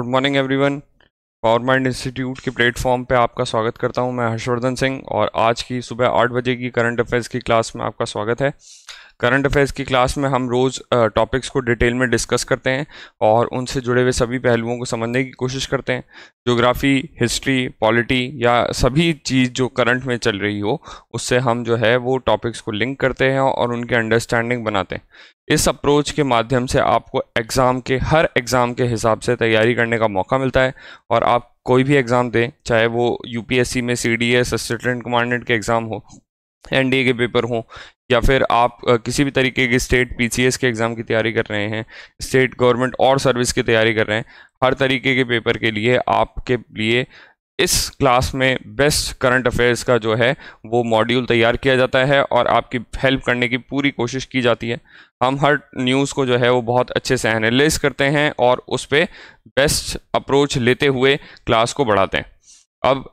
Good morning everyone power mind institute के platform पे आपका स्वागत करता हूं मैं हर्षवर्धन सिंह और आज की सुबह आठ बजे की करंट अफेयर्स की क्लास में आपका स्वागत है करंट अफेयर्स की क्लास में हम रोज़ टॉपिक्स को डिटेल में डिस्कस करते हैं और उनसे जुड़े हुए सभी पहलुओं को समझने की कोशिश करते हैं जोग्राफ़ी हिस्ट्री पॉलिटी या सभी चीज़ जो करंट में चल रही हो उससे हम जो है वो टॉपिक्स को लिंक करते हैं और उनके अंडरस्टैंडिंग बनाते हैं इस अप्रोच के माध्यम से आपको एग्ज़ाम के हर एग्ज़ाम के हिसाब से तैयारी करने का मौका मिलता है और आप कोई भी एग्ज़ाम दें चाहे वो यूपीएससी में सीडीएस असिस्टेंट कमांडेंट के एग्ज़ाम हो एनडीए के पेपर हों या फिर आप किसी भी तरीके के स्टेट पीसीएस के एग्ज़ाम की तैयारी कर रहे हैं स्टेट गवर्नमेंट और सर्विस की तैयारी कर रहे हैं हर तरीके के पेपर के लिए आपके लिए इस क्लास में बेस्ट करंट अफेयर्स का जो है वो मॉड्यूल तैयार किया जाता है और आपकी हेल्प करने की पूरी कोशिश की जाती है हम हर न्यूज़ को जो है वो बहुत अच्छे से एनालिस करते हैं और उस पर बेस्ट अप्रोच लेते हुए क्लास को बढ़ाते हैं अब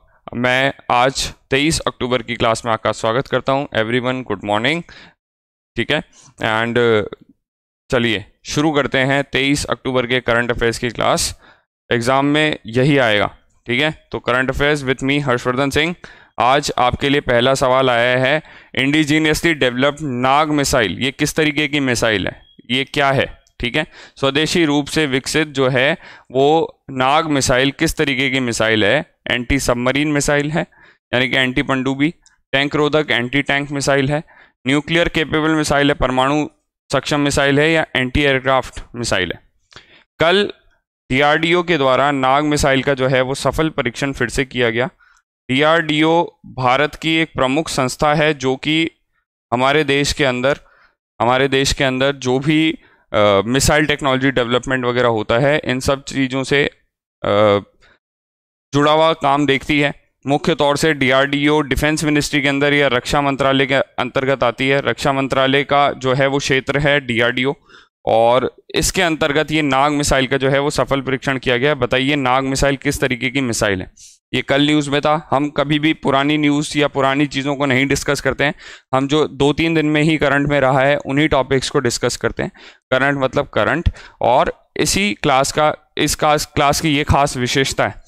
मैं आज 23 अक्टूबर की क्लास में आपका स्वागत करता हूँ एवरी गुड मॉर्निंग ठीक है एंड चलिए शुरू करते हैं तेईस अक्टूबर के करंट अफेयर्स की क्लास एग्ज़ाम में यही आएगा ठीक है तो current affairs with me Harshvardhan Singh आज आपके लिए पहला सवाल आया है इंडिजीनियसली डेवलप्ड नाग मिसाइल ये किस तरीके की मिसाइल है ये क्या है ठीक है स्वदेशी रूप से विकसित जो है वो नाग मिसाइल किस तरीके की मिसाइल है एंटी सबमरीन मिसाइल है यानी कि एंटी पंडुबी टैंक रोधक एंटी टैंक मिसाइल है न्यूक्लियर केपेबल मिसाइल है परमाणु सक्षम मिसाइल है या एंटी एयरक्राफ्ट मिसाइल है कल डीआरडीओ के द्वारा नाग मिसाइल का जो है वो सफल परीक्षण फिर से किया गया डीआरडीओ भारत की एक प्रमुख संस्था है जो कि हमारे देश के अंदर हमारे देश के अंदर जो भी मिसाइल टेक्नोलॉजी डेवलपमेंट वगैरह होता है इन सब चीज़ों से आ, जुड़ा हुआ काम देखती है मुख्य तौर से डीआरडीओ डिफेंस मिनिस्ट्री के अंदर या रक्षा मंत्रालय के अंतर्गत आती है रक्षा मंत्रालय का जो है वो क्षेत्र है डीआरडीओ और इसके अंतर्गत ये नाग मिसाइल का जो है वो सफल परीक्षण किया गया बताइए नाग मिसाइल किस तरीके की मिसाइल है ये कल न्यूज़ में था हम कभी भी पुरानी न्यूज़ या पुरानी चीज़ों को नहीं डिस्कस करते हैं हम जो दो तीन दिन में ही करंट में रहा है उन्हीं टॉपिक्स को डिस्कस करते हैं करंट मतलब करंट और इसी क्लास का इस क्लास क्लास की ये खास विशेषता है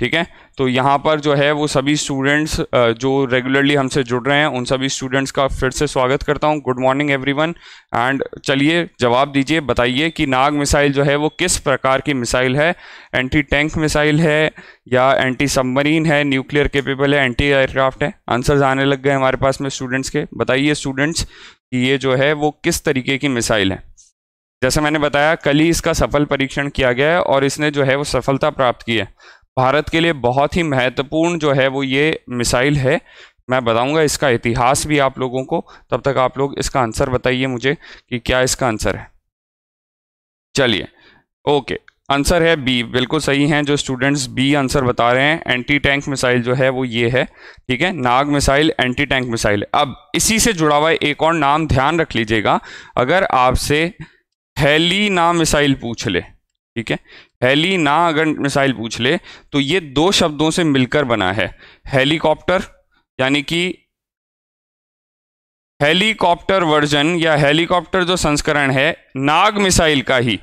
ठीक है तो यहाँ पर जो है वो सभी स्टूडेंट्स जो रेगुलरली हमसे जुड़ रहे हैं उन सभी स्टूडेंट्स का फिर से स्वागत करता हूँ गुड मॉर्निंग एवरीवन एंड चलिए जवाब दीजिए बताइए कि नाग मिसाइल जो है वो किस प्रकार की मिसाइल है एंटी टैंक मिसाइल है या एंटी सबमरीन है न्यूक्लियर केपेबल है एंटी एयरक्राफ्ट है आंसर्स आने लग गए हमारे पास में स्टूडेंट्स के बताइए स्टूडेंट्स कि ये जो है वो किस तरीके की मिसाइल है जैसे मैंने बताया कल ही इसका सफल परीक्षण किया गया है और इसने जो है वो सफलता प्राप्त की है भारत के लिए बहुत ही महत्वपूर्ण जो है वो ये मिसाइल है मैं बताऊंगा इसका इतिहास भी आप लोगों को तब तक आप लोग इसका आंसर बताइए मुझे कि क्या इसका आंसर है चलिए ओके आंसर है बी बिल्कुल सही हैं जो स्टूडेंट्स बी आंसर बता रहे हैं एंटी टैंक मिसाइल जो है वो ये है ठीक है Nag missile anti tank missile अब इसी से जुड़ा हुआ एक और नाम ध्यान रख लीजिएगा अगर आपसे हेली नाम मिसाइल पूछ ले ठीक है हेली ना अगर मिसाइल पूछ ले तो ये दो शब्दों से मिलकर बना है हेलीकॉप्टर यानी कि हेलीकॉप्टर वर्जन या हेलीकॉप्टर जो संस्करण है नाग मिसाइल का ही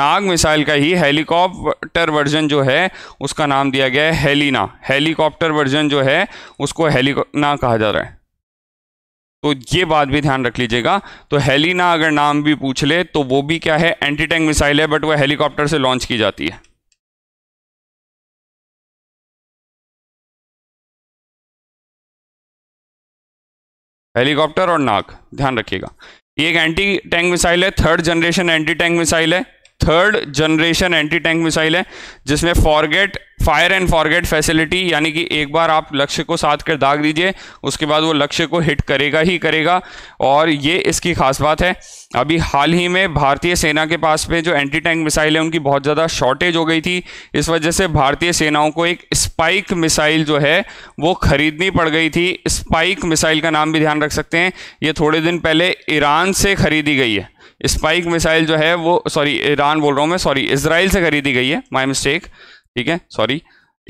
नाग मिसाइल का ही हेलीकॉप्टर वर्जन जो है उसका नाम दिया गया है हेलीना हेलीकॉप्टर वर्जन जो है उसको ना कहा जा रहा है तो ये बात भी ध्यान रख लीजिएगा तो हेलीना अगर नाम भी पूछ ले तो वो भी क्या है एंटी टैंक मिसाइल है बट वो हेलीकॉप्टर से लॉन्च की जाती है हेलीकॉप्टर और नाक ध्यान रखिएगा ये एक एंटी टैंक मिसाइल है third generation anti tank missile है third generation anti tank missile है जिसमें forget fire and forget facility यानी कि एक बार आप लक्ष्य को साथ कर दाग दीजिए उसके बाद वो लक्ष्य को हिट करेगा ही करेगा और ये इसकी खास बात है अभी हाल ही में भारतीय सेना के पास में जो एंटी टैंक मिसाइल है उनकी बहुत ज़्यादा शॉर्टेज हो गई थी इस वजह से भारतीय सेनाओं को एक स्पाइक मिसाइल जो है वो खरीदनी पड़ गई थी स्पाइक मिसाइल का नाम भी ध्यान रख सकते हैं ये थोड़े दिन पहले ईरान से खरीदी गई है स्पाइक मिसाइल जो है वो सॉरी ईरान बोल रहा हूँ मैं सॉरी इसराइल से खरीदी गई है माई मिस्टेक ठीक है सॉरी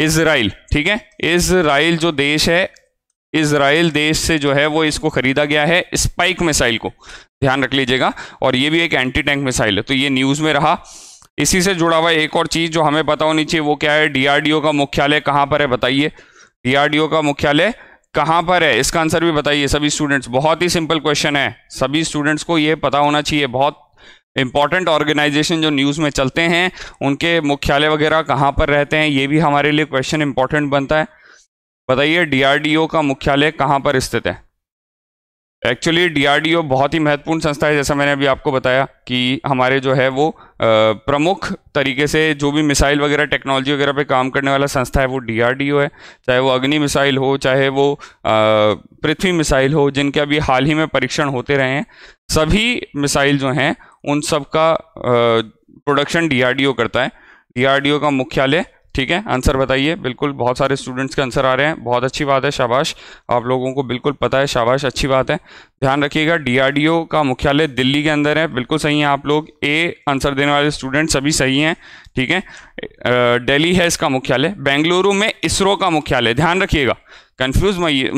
इसराइल ठीक है इसराइल जो देश है इसराइल देश से जो है वो इसको खरीदा गया है स्पाइक मिसाइल को ध्यान रख लीजिएगा और ये भी एक एंटी टैंक मिसाइल है तो ये न्यूज़ में रहा इसी से जुड़ा हुआ एक और चीज़ जो हमें पता होनी चाहिए वो क्या है डीआरडीओ का मुख्यालय कहाँ पर है बताइए डीआरडीओ का मुख्यालय कहाँ पर है इसका आंसर भी बताइए सभी स्टूडेंट्स बहुत ही सिंपल क्वेश्चन है सभी स्टूडेंट्स को ये पता होना चाहिए बहुत इंपॉर्टेंट ऑर्गेनाइजेशन जो न्यूज़ में चलते हैं उनके मुख्यालय वगैरह कहाँ पर रहते हैं ये भी हमारे लिए क्वेश्चन इंपॉर्टेंट बनता है बताइए डीआरडीओ का मुख्यालय कहाँ पर स्थित है एक्चुअली डीआरडीओ बहुत ही महत्वपूर्ण संस्था है जैसा मैंने अभी आपको बताया कि हमारे जो है वो प्रमुख तरीके से जो भी मिसाइल वगैरह टेक्नोलॉजी वगैरह पे काम करने वाला संस्था है वो डीआरडीओ है चाहे वो अग्नि मिसाइल हो चाहे वो पृथ्वी मिसाइल हो जिनके अभी हाल ही में परीक्षण होते रहे हैं सभी मिसाइल जो हैं उन सब का प्रोडक्शन डी करता है डी का मुख्यालय ठीक है आंसर बताइए बिल्कुल बहुत सारे स्टूडेंट्स के आंसर आ रहे हैं बहुत अच्छी बात है शाबाश आप लोगों को बिल्कुल पता है शाबाश अच्छी बात है ध्यान रखिएगा डीआरडीओ का मुख्यालय दिल्ली के अंदर है बिल्कुल सही है आप लोग ए आंसर देने वाले स्टूडेंट सभी सही हैं ठीक है डेली है इसका मुख्यालय बेंगलुरु में इसरो का मुख्यालय ध्यान रखिएगा कन्फ्यूज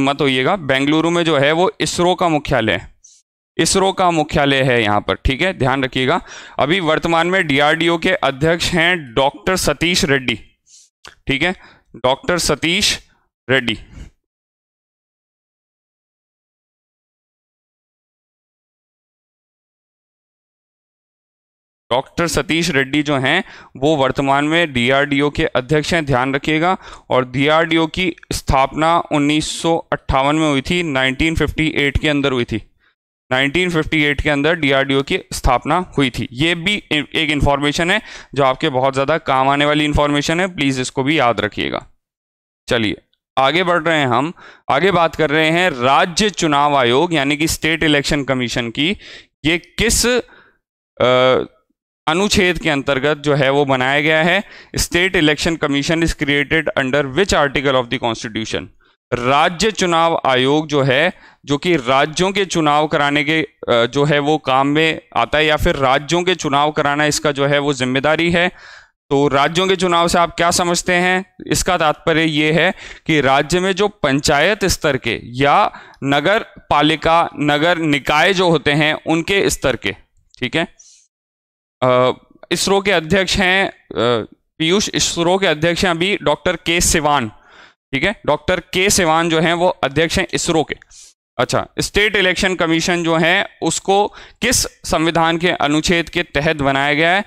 मत होइएगा बेंगलुरु में जो है वो इसरो का मुख्यालय है इसरो का मुख्यालय है यहाँ पर ठीक है ध्यान रखिएगा अभी वर्तमान में डीआरडीओ के अध्यक्ष हैं डॉक्टर सतीश रेड्डी ठीक है डॉक्टर सतीश रेड्डी डॉक्टर सतीश रेड्डी जो हैं वो वर्तमान में डीआरडीओ के अध्यक्ष हैं ध्यान रखिएगा और डीआरडीओ की स्थापना उन्नीस में हुई थी 1958 के अंदर हुई थी 1958 के अंदर डीआरडीओ की स्थापना हुई थी ये भी एक इन्फॉर्मेशन है जो आपके बहुत ज़्यादा काम आने वाली इन्फॉर्मेशन है प्लीज़ इसको भी याद रखिएगा चलिए आगे बढ़ रहे हैं हम आगे बात कर रहे हैं राज्य चुनाव आयोग यानी कि स्टेट इलेक्शन कमीशन की ये किस आ, अनुच्छेद के अंतर्गत जो है वो बनाया गया है state election commission is created under which article of the constitution राज्य चुनाव आयोग जो है जो कि राज्यों के चुनाव कराने के जो है वो काम में आता है या फिर राज्यों के चुनाव कराना इसका जो है वो जिम्मेदारी है तो राज्यों के चुनाव से आप क्या समझते हैं इसका तात्पर्य ये है कि राज्य में जो पंचायत स्तर के या नगर पालिका नगर निकाय जो होते हैं उनके स्तर के ठीक है इसरो के अध्यक्ष हैं पीयूष इसरो के अध्यक्ष हैं अभी डॉक्टर के सिवान ठीक है डॉक्टर के सिवान जो हैं वो अध्यक्ष हैं इसरो के अच्छा स्टेट इलेक्शन कमीशन जो है उसको किस संविधान के अनुच्छेद के तहत बनाया गया है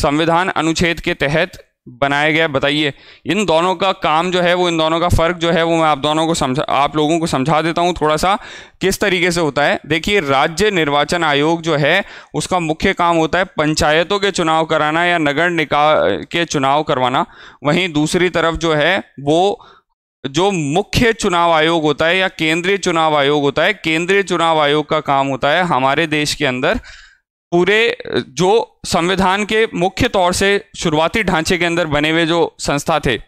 संविधान अनुच्छेद के तहत बनाया गया बताइए इन दोनों का काम जो है वो इन दोनों का फर्क जो है वो मैं आप दोनों को समझा आप लोगों को समझा देता हूँ थोड़ा सा किस तरीके से होता है देखिए राज्य निर्वाचन आयोग जो है उसका मुख्य काम होता है पंचायतों के चुनाव कराना या नगर निकाय के चुनाव करवाना वहीं दूसरी तरफ जो है वो जो मुख्य चुनाव आयोग होता है या केंद्रीय चुनाव आयोग होता है केंद्रीय चुनाव आयोग का काम होता है हमारे देश के अंदर पूरे जो संविधान के मुख्य तौर से शुरुआती ढांचे के अंदर बने हुए जो संस्था थे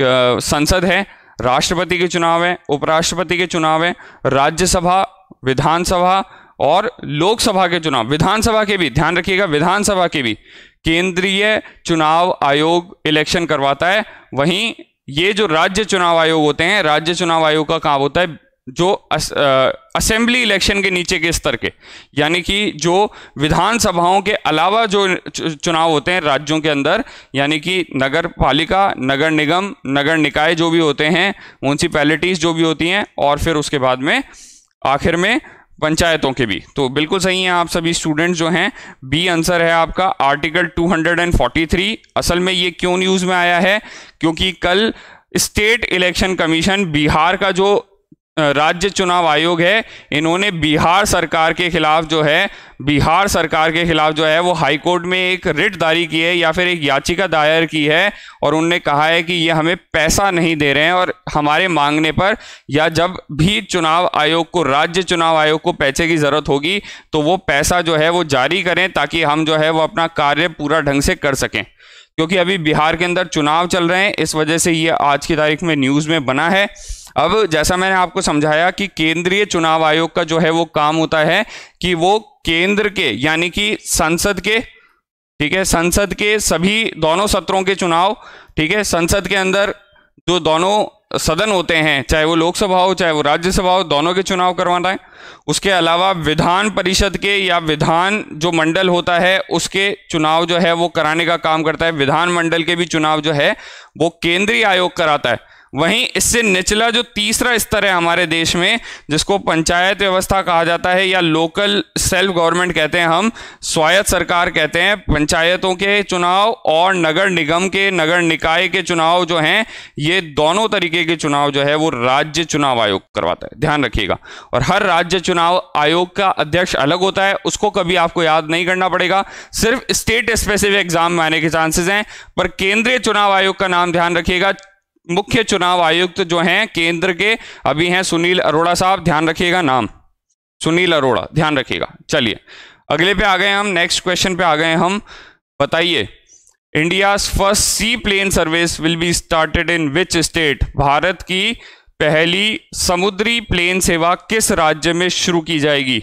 संसद है राष्ट्रपति के चुनाव है उपराष्ट्रपति के चुनाव है राज्यसभा विधानसभा और लोकसभा के चुनाव विधानसभा के भी ध्यान रखिएगा विधानसभा के भी केंद्रीय चुनाव आयोग इलेक्शन करवाता है वहीं ये जो राज्य चुनाव आयोग होते हैं राज्य चुनाव आयोग का काम होता है जो असेंबली इलेक्शन के नीचे के स्तर के यानी कि जो विधानसभाओं के अलावा जो चुनाव होते हैं राज्यों के अंदर यानी कि नगर पालिका नगर निगम नगर निकाय जो भी होते हैं म्यूनसिपैलिटीज़ जो भी होती हैं और फिर उसके बाद में आखिर में पंचायतों के भी तो बिल्कुल सही है आप सभी स्टूडेंट जो हैं बी आंसर है आपका आर्टिकल 243 असल में ये क्यों न्यूज़ में आया है क्योंकि कल स्टेट इलेक्शन कमीशन बिहार का जो राज्य चुनाव आयोग है इन्होंने बिहार सरकार के खिलाफ जो है बिहार सरकार के खिलाफ जो है वो हाईकोर्ट में एक रिट दारी की है या फिर एक याचिका दायर की है और उनने कहा है कि ये हमें पैसा नहीं दे रहे हैं और हमारे मांगने पर या जब भी चुनाव आयोग को राज्य चुनाव आयोग को पैसे की ज़रूरत होगी तो वो पैसा जो है वो जारी करें ताकि हम जो है वो अपना कार्य पूरा ढंग से कर सकें क्योंकि अभी बिहार के अंदर चुनाव चल रहे हैं इस वजह से ये आज की तारीख में न्यूज़ में बना है अब जैसा मैंने आपको समझाया कि केंद्रीय चुनाव आयोग का जो है वो काम होता है कि वो केंद्र के यानी कि संसद के ठीक है संसद के सभी दोनों सत्रों के चुनाव ठीक है संसद के अंदर जो दोनों सदन होते हैं चाहे वो लोकसभा हो चाहे वो राज्यसभा हो दोनों के चुनाव करवाना है उसके अलावा विधान परिषद के या विधान जो मंडल होता है उसके चुनाव जो है वो कराने का काम करता है विधान मंडल के भी चुनाव जो है वो केंद्रीय आयोग कराता है वहीं इससे निचला जो तीसरा स्तर है हमारे देश में जिसको पंचायत व्यवस्था कहा जाता है या लोकल सेल्फ गवर्नमेंट कहते हैं हम स्वायत्त सरकार कहते हैं पंचायतों के चुनाव और नगर निगम के नगर निकाय के चुनाव जो हैं ये दोनों तरीके के चुनाव जो है वो राज्य चुनाव आयोग करवाता है ध्यान रखिएगा और हर राज्य चुनाव आयोग का अध्यक्ष अलग होता है उसको कभी आपको याद नहीं करना पड़ेगा सिर्फ स्टेट स्पेसिफिक एग्जाम में आने के चांसेस हैं पर केंद्रीय चुनाव आयोग का नाम ध्यान रखिएगा मुख्य चुनाव आयुक्त जो हैं केंद्र के अभी हैं सुनील अरोड़ा साहब ध्यान रखिएगा नाम सुनील अरोड़ा ध्यान रखिएगा चलिए अगले पे आ गए हम नेक्स्ट क्वेश्चन पे आ गए हम बताइए India first sea plane service will be started in which state Bharat की पहली समुद्री प्लेन सेवा किस राज्य में शुरू की जाएगी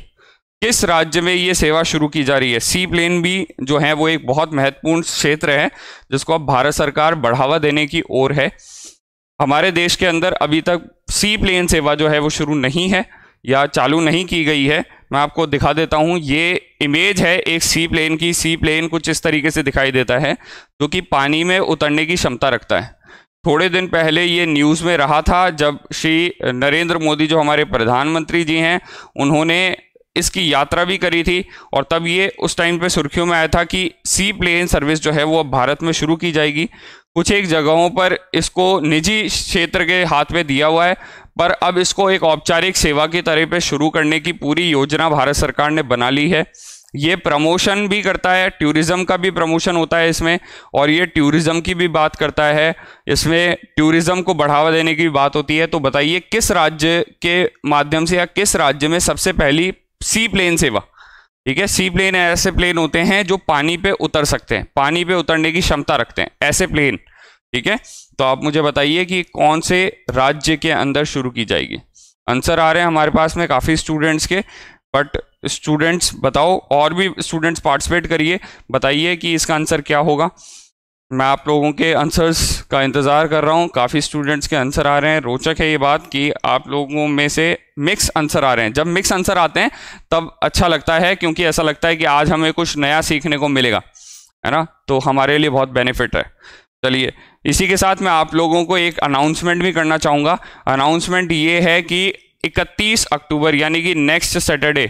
किस राज्य में ये सेवा शुरू की जा रही है सी प्लेन भी जो है वो एक बहुत महत्वपूर्ण क्षेत्र है जिसको अब भारत सरकार बढ़ावा देने की ओर है हमारे देश के अंदर अभी तक सी प्लेन सेवा जो है वो शुरू नहीं है या चालू नहीं की गई है मैं आपको दिखा देता हूँ ये इमेज है एक सी प्लेन की सी प्लेन कुछ इस तरीके से दिखाई देता है जो कि पानी में उतरने की क्षमता रखता है थोड़े दिन पहले ये न्यूज़ में रहा था जब श्री नरेंद्र मोदी जो हमारे प्रधानमंत्री जी हैं उन्होंने इसकी यात्रा भी करी थी और तब ये उस टाइम पे सुर्खियों में आया था कि सी प्लेन सर्विस जो है वो अब भारत में शुरू की जाएगी कुछ एक जगहों पर इसको निजी क्षेत्र के हाथ में दिया हुआ है पर अब इसको एक औपचारिक सेवा की तरह पे शुरू करने की पूरी योजना भारत सरकार ने बना ली है ये प्रमोशन भी करता है टूरिज़्म का भी प्रमोशन होता है इसमें और ये टूरिज़्म की भी बात करता है इसमें टूरिज़्म को बढ़ावा देने की बात होती है तो बताइए किस राज्य के माध्यम से या किस राज्य में सबसे पहली सी प्लेन सेवा ठीक है सी प्लेन ऐसे प्लेन होते हैं जो पानी पे उतर सकते हैं पानी पे उतरने की क्षमता रखते हैं ऐसे प्लेन ठीक है तो आप मुझे बताइए कि कौन से राज्य के अंदर शुरू की जाएगी आंसर आ रहे हैं हमारे पास में काफ़ी स्टूडेंट्स के बट स्टूडेंट्स बताओ और भी स्टूडेंट्स पार्टिसिपेट करिए बताइए कि इसका आंसर क्या होगा मैं आप लोगों के आंसर्स का इंतज़ार कर रहा हूँ काफ़ी स्टूडेंट्स के आंसर आ रहे हैं रोचक है ये बात कि आप लोगों में से मिक्स आंसर आ रहे हैं जब मिक्स आंसर आते हैं तब अच्छा लगता है क्योंकि ऐसा लगता है कि आज हमें कुछ नया सीखने को मिलेगा है ना तो हमारे लिए बहुत बेनिफिट है चलिए इसी के साथ मैं आप लोगों को एक अनाउंसमेंट भी करना चाहूँगा अनाउंसमेंट ये है कि इकतीस अक्टूबर यानी कि नेक्स्ट सैटरडे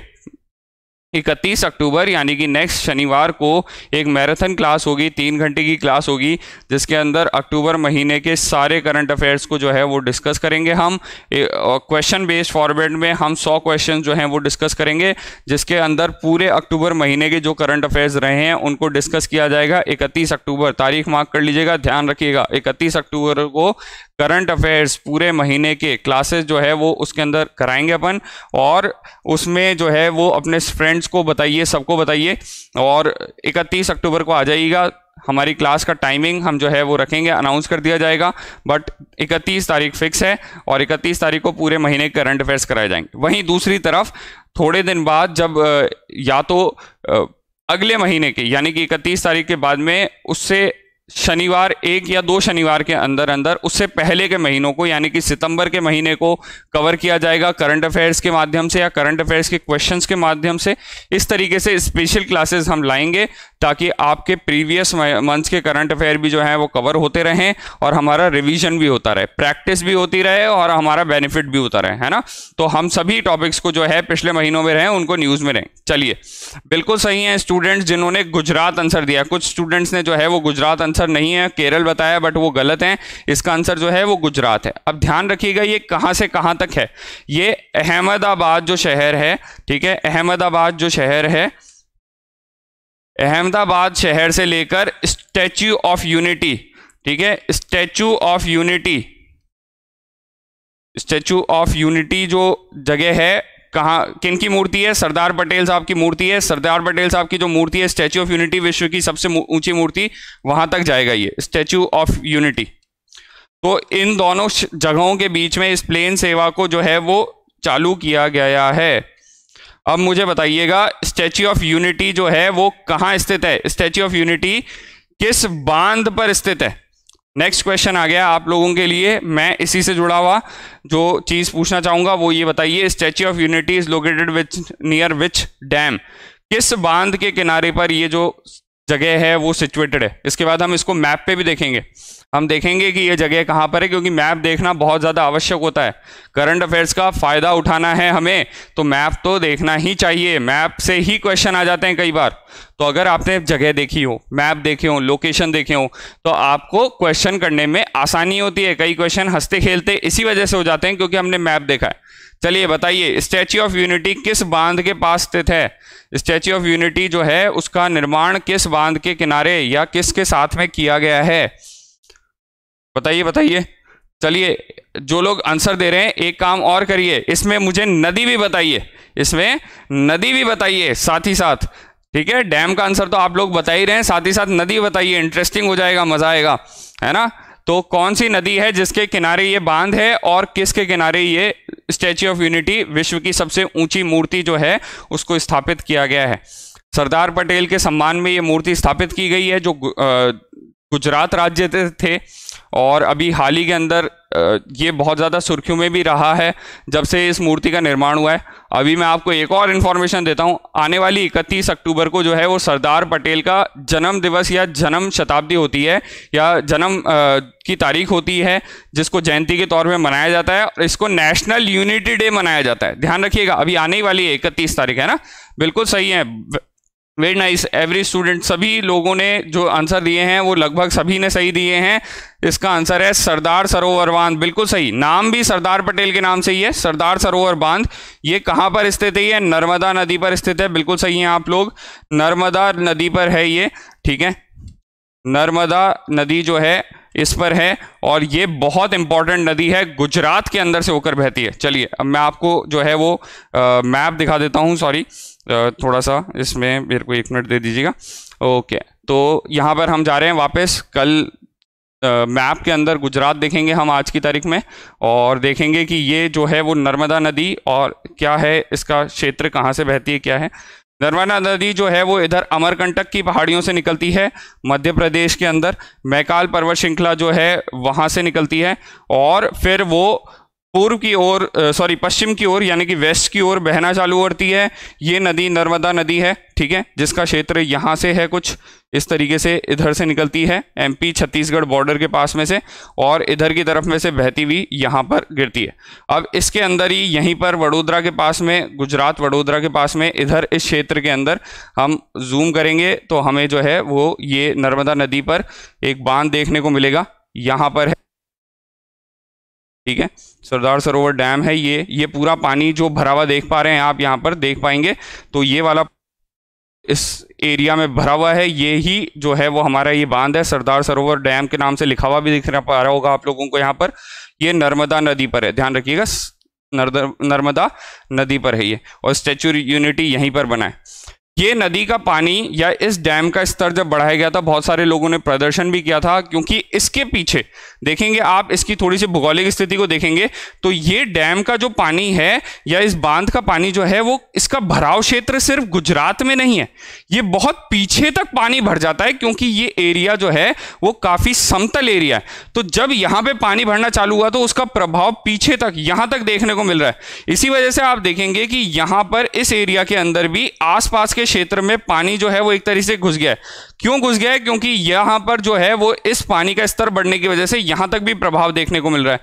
इकतीस अक्टूबर यानी कि नेक्स्ट शनिवार को एक मैराथन क्लास होगी तीन घंटे की क्लास होगी जिसके अंदर अक्टूबर महीने के सारे करंट अफेयर्स को जो है वो डिस्कस करेंगे हम क्वेश्चन बेस्ड फॉर्मेट में हम सौ क्वेश्चन जो हैं वो डिस्कस करेंगे जिसके अंदर पूरे अक्टूबर महीने के जो करंट अफेयर्स रहे हैं उनको डिस्कस किया जाएगा इकतीस अक्टूबर तारीख मार्क कर लीजिएगा ध्यान रखिएगा इकतीस अक्टूबर को करंट अफेयर्स पूरे महीने के क्लासेस जो है वो उसके अंदर कराएंगे अपन और उसमें जो है वो अपने फ्रेंड्स को बताइए सबको बताइए और 31 अक्टूबर को आ जाइएगा हमारी क्लास का टाइमिंग हम जो है वो रखेंगे अनाउंस कर दिया जाएगा बट 31 तारीख फिक्स है और 31 तारीख को पूरे महीने करंट अफेयर्स कराए जाएंगे वहीं दूसरी तरफ थोड़े दिन बाद जब या तो अगले महीने के यानी कि इकतीस तारीख के बाद में उससे शनिवार एक या दो शनिवार के अंदर अंदर उससे पहले के महीनों को यानी कि सितंबर के महीने को कवर किया जाएगा करंट अफेयर्स के माध्यम से या करंट अफेयर्स के क्वेश्चंस के माध्यम से इस तरीके से स्पेशल क्लासेस हम लाएंगे ताकि आपके प्रीवियस मंथ्स के करंट अफेयर भी जो है वो कवर होते रहें और हमारा रिविजन भी होता रहे प्रैक्टिस भी होती रहे और हमारा बेनिफिट भी होता रहे है ना तो हम सभी टॉपिक्स को जो है पिछले महीनों में रहें उनको न्यूज़ में रहें चलिए बिल्कुल सही है स्टूडेंट्स जिन्होंने गुजरात आंसर दिया कुछ स्टूडेंट्स ने जो है वो गुजरात आंसर नहीं है केरल बताया बट वो गलत है इसका आंसर जो है वो गुजरात है अब ध्यान रखिएगा ये कहाँ से कहाँ तक है ये अहमदाबाद जो शहर है ठीक है अहमदाबाद जो शहर है अहमदाबाद शहर से लेकर स्टैचू ऑफ यूनिटी ठीक है statue of unity statue of unity जो जगह है कहाँ किन की मूर्ति है सरदार पटेल साहब की मूर्ति है सरदार पटेल साहब की जो मूर्ति है स्टैचू ऑफ यूनिटी विश्व की सबसे ऊंची मूर्ति वहां तक जाएगा ये स्टैचू ऑफ यूनिटी तो इन दोनों जगहों के बीच में इस प्लेन सेवा को जो है वो चालू किया गया है अब मुझे बताइएगा स्टैचू ऑफ यूनिटी जो है वो कहाँ स्थित है स्टैचू ऑफ यूनिटी किस बांध पर स्थित है नेक्स्ट क्वेश्चन आ गया आप लोगों के लिए मैं इसी से जुड़ा हुआ जो चीज़ पूछना चाहूँगा वो ये बताइए statue of unity is located which near which dam किस बांध के किनारे पर ये जो जगह है वो सिचुएटेड है इसके बाद हम इसको मैप पे भी देखेंगे हम देखेंगे कि ये जगह कहाँ पर है क्योंकि मैप देखना बहुत ज़्यादा आवश्यक होता है करंट अफेयर्स का फ़ायदा उठाना है हमें तो मैप तो देखना ही चाहिए मैप से ही क्वेश्चन आ जाते हैं कई बार तो अगर आपने जगह देखी हो मैप देखे हो लोकेशन देखे हो तो आपको क्वेश्चन करने में आसानी होती है कई क्वेश्चन हंसते खेलते इसी वजह से हो जाते हैं क्योंकि हमने मैप देखा है चलिए बताइए स्टैच्यू ऑफ यूनिटी किस बांध के पास स्थित है स्टैच्यू ऑफ यूनिटी जो है उसका निर्माण किस बांध के किनारे या किसके साथ में किया गया है बताइए बताइए चलिए जो लोग आंसर दे रहे हैं एक काम और करिए इसमें मुझे नदी भी बताइए इसमें नदी भी बताइए साथ ही साथ ठीक है डैम का आंसर तो आप लोग बता ही रहे हैं साथ ही साथ नदी बताइए इंटरेस्टिंग हो जाएगा मजा आएगा है ना तो कौन सी नदी है जिसके किनारे ये बांध है और किसके किनारे ये स्टैच्यू ऑफ यूनिटी विश्व की सबसे ऊंची मूर्ति जो है उसको स्थापित किया गया है सरदार पटेल के सम्मान में ये मूर्ति स्थापित की गई है जो गुजरात राज्य थे और अभी हाल ही के अंदर ये बहुत ज़्यादा सुर्खियों में भी रहा है जब से इस मूर्ति का निर्माण हुआ है अभी मैं आपको एक और इन्फॉर्मेशन देता हूँ आने वाली इकतीस अक्टूबर को जो है वो सरदार पटेल का जन्म दिवस या जन्म शताब्दी होती है या जन्म की तारीख होती है जिसको जयंती के तौर पर मनाया जाता है और इसको नेशनल यूनिटी डे मनाया जाता है ध्यान रखिएगा अभी आने वाली है इकतीस तारीख है ना बिल्कुल सही है वेरी नाइस एवरी स्टूडेंट सभी लोगों ने जो आंसर दिए हैं वो लगभग सभी ने सही दिए हैं इसका आंसर है सरदार सरोवर बांध बिल्कुल सही नाम भी सरदार पटेल के नाम से ही है सरदार सरोवर बांध ये कहाँ पर स्थित है ये नर्मदा नदी पर स्थित है बिल्कुल सही है आप लोग नर्मदा नदी पर है ये ठीक है नर्मदा नदी जो है इस पर है और ये बहुत इंपॉर्टेंट नदी है गुजरात के अंदर से होकर बहती है चलिए अब मैं आपको जो है वो मैप दिखा देता हूँ सॉरी थोड़ा सा इसमें मेरे को एक मिनट दे दीजिएगा ओके तो यहाँ पर हम जा रहे हैं वापस कल मैप के अंदर गुजरात देखेंगे हम आज की तारीख में और देखेंगे कि ये जो है वो नर्मदा नदी और क्या है इसका क्षेत्र कहाँ से बहती है क्या है नर्मदा नदी जो है वो इधर अमरकंटक की पहाड़ियों से निकलती है मध्य प्रदेश के अंदर मैकाल पर्वत श्रृंखला जो है वहाँ से निकलती है और फिर वो पूर्व की ओर सॉरी पश्चिम की ओर यानी कि वेस्ट की ओर बहना चालू होती है ये नदी नर्मदा नदी है ठीक है जिसका क्षेत्र यहाँ से है कुछ इस तरीके से इधर से निकलती है एमपी छत्तीसगढ़ बॉर्डर के पास में से और इधर की तरफ में से बहती हुई यहाँ पर गिरती है अब इसके अंदर ही यहीं पर वडोदरा के पास में गुजरात वडोदरा के पास में इधर इस क्षेत्र के अंदर हम जूम करेंगे तो हमें जो है वो ये नर्मदा नदी पर एक बांध देखने को मिलेगा यहाँ पर है ठीक है सरदार सरोवर डैम है ये ये पूरा पानी जो भरा हुआ देख पा रहे हैं आप यहाँ पर देख पाएंगे तो ये वाला इस एरिया में भरा हुआ है ये ही जो है वो हमारा ये बांध है सरदार सरोवर डैम के नाम से लिखा हुआ भी दिख पा रहा होगा आप लोगों को यहाँ पर ये नर्मदा नदी पर है ध्यान रखिएगा नर्मदा नदी पर है ये और स्टेचू यूनिटी यहीं पर बना है ये नदी का पानी या इस डैम का स्तर जब बढ़ाया गया था बहुत सारे लोगों ने प्रदर्शन भी किया था क्योंकि इसके पीछे देखेंगे आप इसकी थोड़ी सी भूगोलिक स्थिति को देखेंगे तो ये डैम का जो पानी है या इस बांध का पानी जो है वो इसका भराव क्षेत्र सिर्फ गुजरात में नहीं है ये बहुत पीछे तक पानी भर जाता है क्योंकि ये एरिया जो है वो काफ़ी समतल एरिया है तो जब यहाँ पर पानी भरना चालू हुआ तो उसका प्रभाव पीछे तक यहाँ तक देखने को मिल रहा है इसी वजह से आप देखेंगे कि यहाँ पर इस एरिया के अंदर भी आसपास के क्षेत्र में पानी जो है वो एक तरीके से घुस गया है क्यों घुस गया है क्योंकि यहां पर जो है वो इस पानी का स्तर बढ़ने की वजह से यहां तक भी प्रभाव देखने को मिल रहा है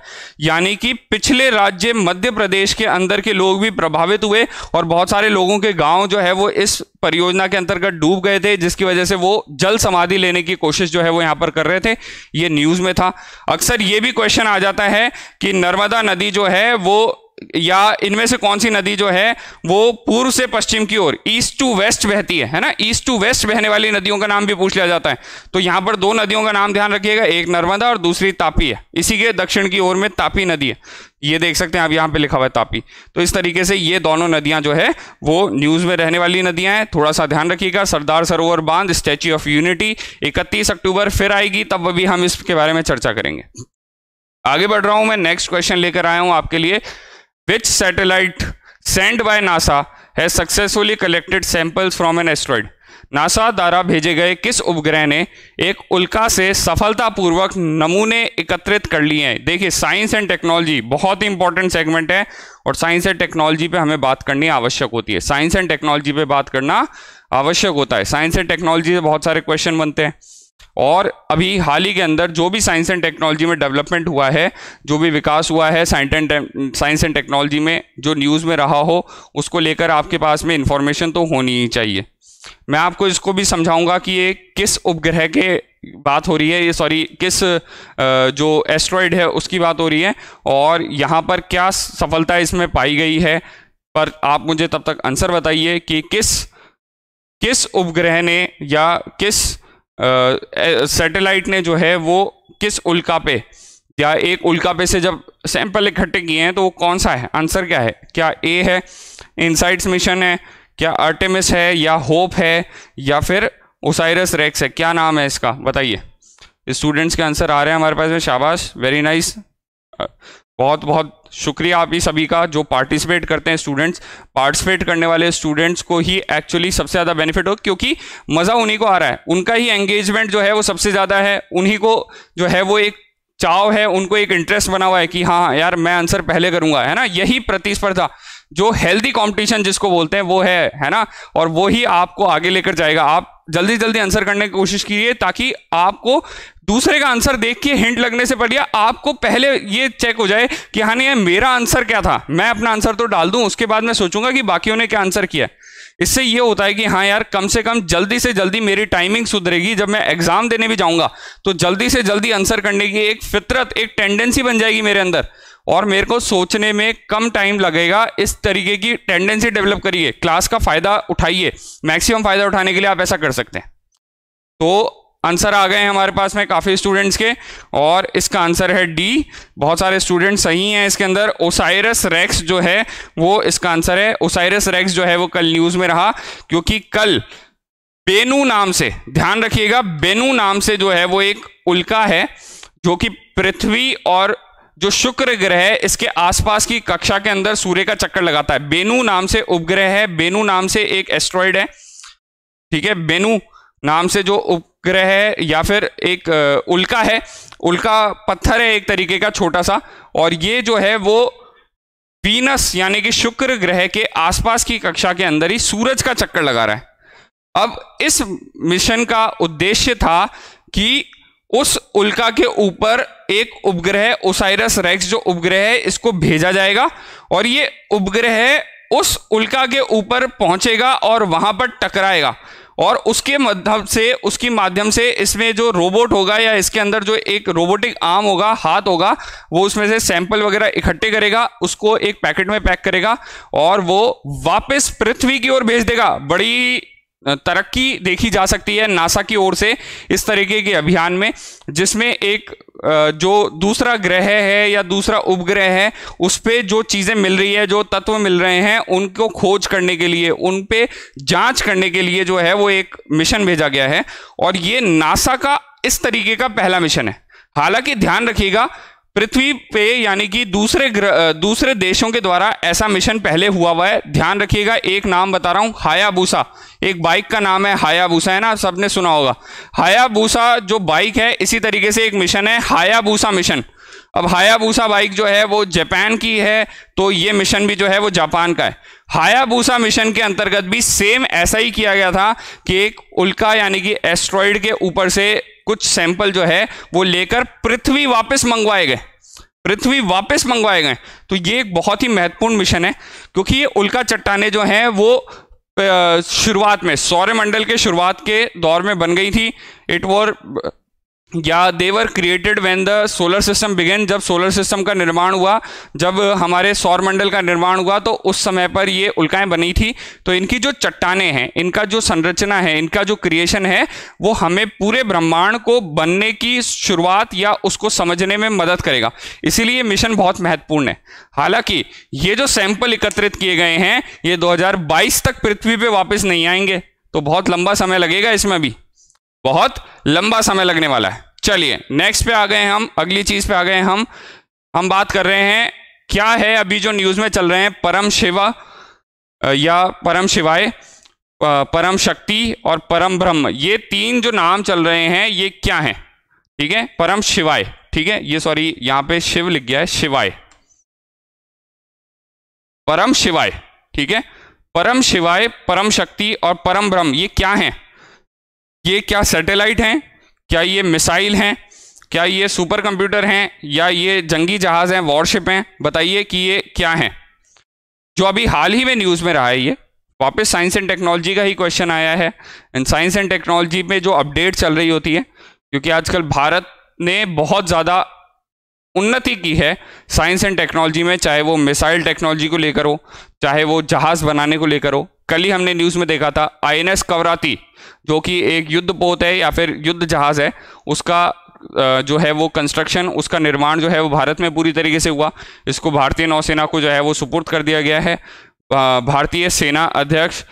यानी कि पिछले राज्य मध्य प्रदेश के अंदर के लोग भी प्रभावित हुए और बहुत सारे लोगों के गांव जो है वो इस परियोजना के अंतर्गत डूब गए थे जिसकी वजह से वो जल समाधि लेने की कोशिश जो है वो यहां पर कर रहे थे ये न्यूज़ में था अक्सर ये भी क्वेश्चन आ जाता है कि नर्मदा नदी जो है वो या इनमें से कौन सी नदी जो है वो पूर्व से पश्चिम की ओर ईस्ट टू वेस्ट बहती है है ना ईस्ट टू वेस्ट बहने वाली नदियों का नाम भी पूछ लिया जाता है तो यहां पर दो नदियों का नाम ध्यान रखिएगा एक नर्मदा और दूसरी तापी है इसी के दक्षिण की ओर में तापी नदी है ये देख सकते हैं आप यहां पे लिखा हुआ है तापी तो इस तरीके से ये दोनों नदियां जो है वो न्यूज में रहने वाली नदियां हैं थोड़ा सा ध्यान रखिएगा सरदार सरोवर बांध स्टैच्यू ऑफ यूनिटी 31 अक्टूबर फिर आएगी तब अभी हम इसके बारे में चर्चा करेंगे आगे बढ़ रहा हूं मैं नेक्स्ट क्वेश्चन लेकर आया हूं आपके लिए Which satellite sent by NASA has successfully collected samples from an asteroid? NASA द्वारा भेजे गए किस उपग्रह ने एक उल्का से सफलतापूर्वक नमूने एकत्रित कर लिए हैं देखिए साइंस एंड टेक्नोलॉजी बहुत ही इंपॉर्टेंट सेगमेंट है और साइंस एंड टेक्नोलॉजी पे हमें बात करनी आवश्यक होती है साइंस एंड टेक्नोलॉजी पे बात करना आवश्यक होता है साइंस एंड टेक्नोलॉजी से बहुत सारे क्वेश्चन बनते हैं और अभी हाल ही के अंदर जो भी साइंस एंड टेक्नोलॉजी में डेवलपमेंट हुआ है जो भी विकास हुआ है science and science and technology में जो न्यूज़ में रहा हो उसको लेकर आपके पास में इंफॉर्मेशन तो होनी ही चाहिए मैं आपको इसको भी समझाऊंगा कि ये किस उपग्रह के बात हो रही है ये सॉरी किस जो एस्ट्रॉयड है उसकी बात हो रही है और यहाँ पर क्या सफलता इसमें पाई गई है पर आप मुझे तब तक आंसर बताइए कि किस किस उपग्रह ने या किस सैटेलाइट ने जो है वो किस उल्का पे या एक उल्का पे से जब सैंपल इकट्ठे किए हैं तो वो कौन सा है आंसर क्या है क्या ए है इनसाइट्स मिशन है क्या आर्टेमिस है या होप है या फिर ओसाइरस रेक्स है क्या नाम है इसका बताइए स्टूडेंट्स के आंसर आ रहे हैं हमारे पास में शाबाश वेरी नाइस बहुत बहुत शुक्रिया आप ही सभी का जो पार्टिसिपेट करते हैं स्टूडेंट्स पार्टिसिपेट करने वाले स्टूडेंट्स को ही एक्चुअली सबसे ज़्यादा बेनिफिट हो क्योंकि मज़ा उन्हीं को आ रहा है उनका ही एंगेजमेंट जो है वो सबसे ज़्यादा है उन्हीं को जो है वो एक चाव है उनको एक इंटरेस्ट बना हुआ है कि हाँ यार मैं आंसर पहले करूंगा है ना यही प्रतिस्पर्धा जो हेल्दी कॉम्पिटिशन जिसको बोलते हैं वो है है ना और वो ही आपको आगे लेकर जाएगा आप जल्दी जल्दी आंसर करने की कोशिश कीजिए ताकि आपको दूसरे का आंसर देख के हिंट लगने से बढ़िया आपको पहले ये चेक हो जाए कि हाँ नहीं मेरा आंसर क्या था मैं अपना आंसर तो डाल दूं उसके बाद मैं सोचूंगा कि बाकियों ने क्या आंसर किया इससे ये होता है कि हाँ यार कम से कम जल्दी से जल्दी मेरी टाइमिंग सुधरेगी जब मैं एग्जाम देने भी जाऊंगा तो जल्दी से जल्दी आंसर करने की एक फितरत एक टेंडेंसी बन जाएगी मेरे अंदर और मेरे को सोचने में कम टाइम लगेगा इस तरीके की टेंडेंसी डेवलप करिए क्लास का फायदा उठाइए मैक्सिमम फायदा उठाने के लिए आप ऐसा कर सकते हैं तो आंसर आ गए हैं हमारे पास में काफ़ी स्टूडेंट्स के और इसका आंसर है डी बहुत सारे स्टूडेंट सही हैं इसके अंदर ओसाइरस रेक्स जो है वो इसका आंसर है ओसाइरस रेक्स जो है वो कल न्यूज़ में रहा क्योंकि कल बेनू नाम से ध्यान रखिएगा बेनू नाम से जो है वो एक उल्का है जो कि पृथ्वी और जो शुक्र ग्रह है इसके आसपास की कक्षा के अंदर सूर्य का चक्कर लगाता है बेनू नाम से उपग्रह है बेनू नाम से एक एस्ट्रॉइड है ठीक है बेनू नाम से जो उपग्रह है या फिर एक उल्का है उल्का पत्थर है एक तरीके का छोटा सा और ये जो है वो वीनस यानी कि शुक्र ग्रह के आसपास की कक्षा के अंदर ही सूरज का चक्कर लगा रहा है अब इस मिशन का उद्देश्य था कि उस उल्का के ऊपर एक उपग्रह ओसाइरस रेक्स जो उपग्रह है इसको भेजा जाएगा और ये उपग्रह उस उल्का के ऊपर पहुंचेगा और वहां पर टकराएगा और उसके मध्यम से उसकी माध्यम से इसमें जो रोबोट होगा या इसके अंदर जो एक रोबोटिक आर्म होगा हाथ होगा वो उसमें से सैंपल वगैरह इकट्ठे करेगा उसको एक पैकेट में पैक करेगा और वो वापस पृथ्वी की ओर भेज देगा बड़ी तरक्की देखी जा सकती है नासा की ओर से इस तरीके के अभियान में जिसमें एक जो दूसरा ग्रह है या दूसरा उपग्रह है उस पर जो चीज़ें मिल रही है जो तत्व मिल रहे हैं उनको खोज करने के लिए उन पे जांच करने के लिए जो है वो एक मिशन भेजा गया है और ये नासा का इस तरीके का पहला मिशन है हालांकि ध्यान रखिएगा पृथ्वी पे यानी कि दूसरे दूसरे देशों के द्वारा ऐसा मिशन पहले हुआ हुआ है ध्यान रखिएगा एक नाम बता रहा हूँ हायाबूसा एक बाइक का नाम है हायाबूसा है ना सबने सुना होगा हायाबूसा जो बाइक है इसी तरीके से एक मिशन है हायाबूसा मिशन अब हायाबूसा बाइक जो है वो जापान की है तो ये मिशन भी जो है वो जापान का है हायाबूसा मिशन के अंतर्गत भी सेम ऐसा ही किया गया था कि एक उल्का यानी कि एस्ट्रॉइड के ऊपर से कुछ सैंपल जो है वो लेकर पृथ्वी वापस मंगवाए गए पृथ्वी वापस मंगवाए गए तो ये एक बहुत ही महत्वपूर्ण मिशन है क्योंकि ये उल्का चट्टाने जो हैं वो शुरुआत में सौर्यमंडल के शुरुआत के दौर में बन गई थी इट वॉर या they were created when the solar system began जब सोलर सिस्टम का निर्माण हुआ जब हमारे सौरमंडल का निर्माण हुआ तो उस समय पर ये उल्काएं बनी थी तो इनकी जो चट्टाने हैं इनका जो संरचना है इनका जो क्रिएशन है वो हमें पूरे ब्रह्मांड को बनने की शुरुआत या उसको समझने में मदद करेगा इसीलिए मिशन बहुत महत्वपूर्ण है हालांकि ये जो सैंपल एकत्रित किए गए हैं ये दो तक पृथ्वी पर वापस नहीं आएंगे तो बहुत लंबा समय लगेगा इसमें भी बहुत लंबा समय लगने वाला है चलिए नेक्स्ट पे आ गए हम अगली चीज पे आ गए हम हम बात कर रहे हैं क्या है अभी जो न्यूज में चल रहे हैं परम शिवा या परम शिवाय परम शक्ति और परम ब्रह्म ये तीन जो नाम चल रहे हैं ये क्या है ठीक है परम शिवाय ठीक है ये सॉरी यहां पे शिव लिख गया है शिवाय परम शिवाय ठीक है परम शिवाय परम शक्ति और परम ब्रह्म ये क्या है ये क्या सैटेलाइट हैं क्या ये मिसाइल हैं क्या ये सुपर कंप्यूटर हैं या ये जंगी जहाज हैं वॉरशिप हैं बताइए कि ये क्या हैं जो अभी हाल ही में न्यूज़ में रहा है ये वापस साइंस एंड टेक्नोलॉजी का ही क्वेश्चन आया है एंड साइंस एंड टेक्नोलॉजी में जो अपडेट चल रही होती है क्योंकि आजकल भारत ने बहुत ज़्यादा उन्नति की है साइंस एंड टेक्नोलॉजी में चाहे वो मिसाइल टेक्नोलॉजी को लेकर हो चाहे वो जहाज़ बनाने को लेकर हो कल ही हमने न्यूज़ में देखा था आईएनएस कवराती जो कि एक युद्ध पोत है या फिर युद्ध जहाज़ है उसका जो है वो कंस्ट्रक्शन उसका निर्माण जो है वो भारत में पूरी तरीके से हुआ इसको भारतीय नौसेना को जो है वो सुपुर्द कर दिया गया है भारतीय सेना अध्यक्ष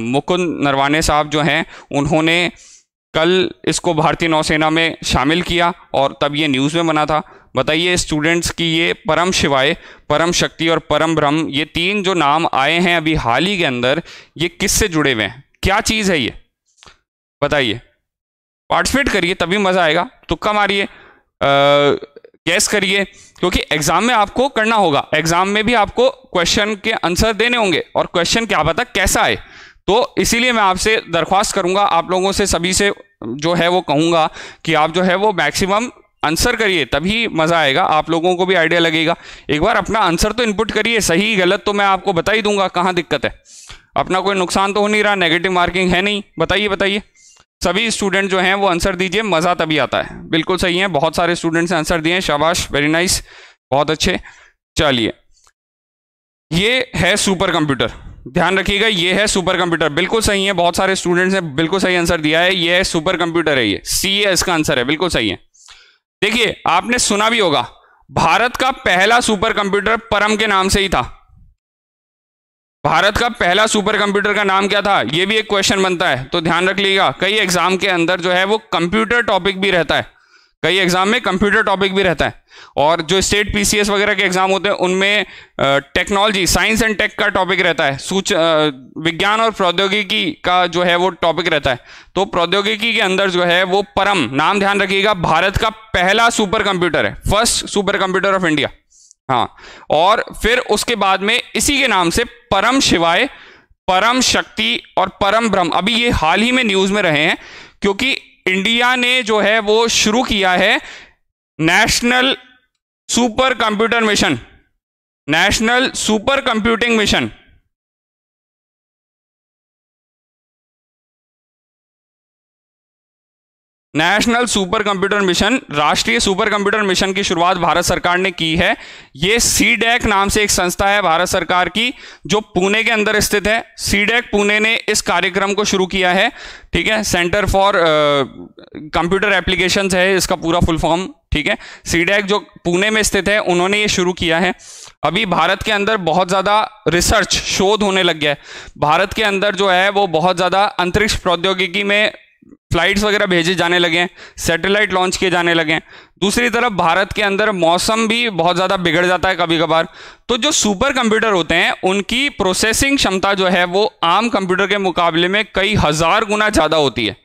मुकुंद नरवाने साहब जो हैं उन्होंने कल इसको भारतीय नौसेना में शामिल किया और तब ये न्यूज़ में बना था बताइए स्टूडेंट्स की ये परम शिवाय परम शक्ति और परम ब्रह्म ये तीन जो नाम आए हैं अभी हाल ही के अंदर ये किससे जुड़े हुए हैं क्या चीज़ है ये बताइए पार्टिसिपेट करिए तभी मज़ा आएगा तुक्का मारिए गैस करिए क्योंकि एग्जाम में आपको करना होगा एग्जाम में भी आपको क्वेश्चन के आंसर देने होंगे और क्वेश्चन क्या पता कैसा आए तो इसीलिए मैं आपसे दरख्वास्त करूंगा आप लोगों से सभी से जो है वो कहूंगा कि आप जो है वो मैक्सिमम आंसर करिए तभी मज़ा आएगा आप लोगों को भी आइडिया लगेगा एक बार अपना आंसर तो इनपुट करिए सही गलत तो मैं आपको बता ही दूंगा कहाँ दिक्कत है अपना कोई नुकसान तो हो नहीं रहा नेगेटिव मार्किंग है नहीं बताइए बताइए सभी स्टूडेंट जो हैं वो आंसर दीजिए मज़ा तभी आता है बिल्कुल सही है बहुत सारे स्टूडेंट्स ने आंसर दिए हैं शाबाश वेरी नाइस बहुत अच्छे चलिए ये है सुपर कंप्यूटर ध्यान रखिएगा ये है सुपर कंप्यूटर बिल्कुल सही है बहुत सारे स्टूडेंट्स ने बिल्कुल सही आंसर दिया है ये है सुपर कंप्यूटर है ये सी है इसका आंसर है बिल्कुल सही है देखिए आपने सुना भी होगा भारत का पहला सुपर कंप्यूटर परम के नाम से ही था भारत का पहला सुपर कंप्यूटर का नाम क्या था यह भी एक क्वेश्चन बनता है तो ध्यान रख लीजिएगा कई एग्जाम के अंदर जो है वो कंप्यूटर टॉपिक भी रहता है कई एग्जाम में कंप्यूटर टॉपिक भी रहता है और जो स्टेट पीसीएस वगैरह के एग्जाम होते हैं उनमें टेक्नोलॉजी साइंस एंड टेक का टॉपिक रहता है सूच विज्ञान और प्रौद्योगिकी का जो है वो टॉपिक रहता है तो प्रौद्योगिकी के अंदर जो है वो परम नाम ध्यान रखिएगा भारत का पहला सुपर कंप्यूटर है first supercomputer of India हाँ और फिर उसके बाद में इसी के नाम से परम शिवाय परम शक्ति और परम ब्रह्म अभी ये हाल ही में न्यूज में रहे हैं क्योंकि इंडिया ने जो है वो शुरू किया है national supercomputer mission national supercomputing mission national supercomputer mission राष्ट्रीय सुपर कंप्यूटर मिशन की शुरुआत भारत सरकार ने की है ये सीडेक नाम से एक संस्था है भारत सरकार की जो पुणे के अंदर स्थित है सीडेक पुणे ने इस कार्यक्रम को शुरू किया है ठीक है सेंटर फॉर कंप्यूटर एप्लीकेशन है इसका पूरा फुल फॉर्म ठीक है सीडेक जो पुणे में स्थित है उन्होंने ये शुरू किया है अभी भारत के अंदर बहुत ज़्यादा रिसर्च शोध होने लग गया है भारत के अंदर जो है वो बहुत ज़्यादा अंतरिक्ष प्रौद्योगिकी में फ्लाइट्स वगैरह भेजे जाने लगे हैं सैटेलाइट लॉन्च किए जाने लगे हैं दूसरी तरफ भारत के अंदर मौसम भी बहुत ज़्यादा बिगड़ जाता है कभी कभार तो जो सुपर कंप्यूटर होते हैं उनकी प्रोसेसिंग क्षमता जो है वो आम कंप्यूटर के मुकाबले में कई हज़ार गुना ज़्यादा होती है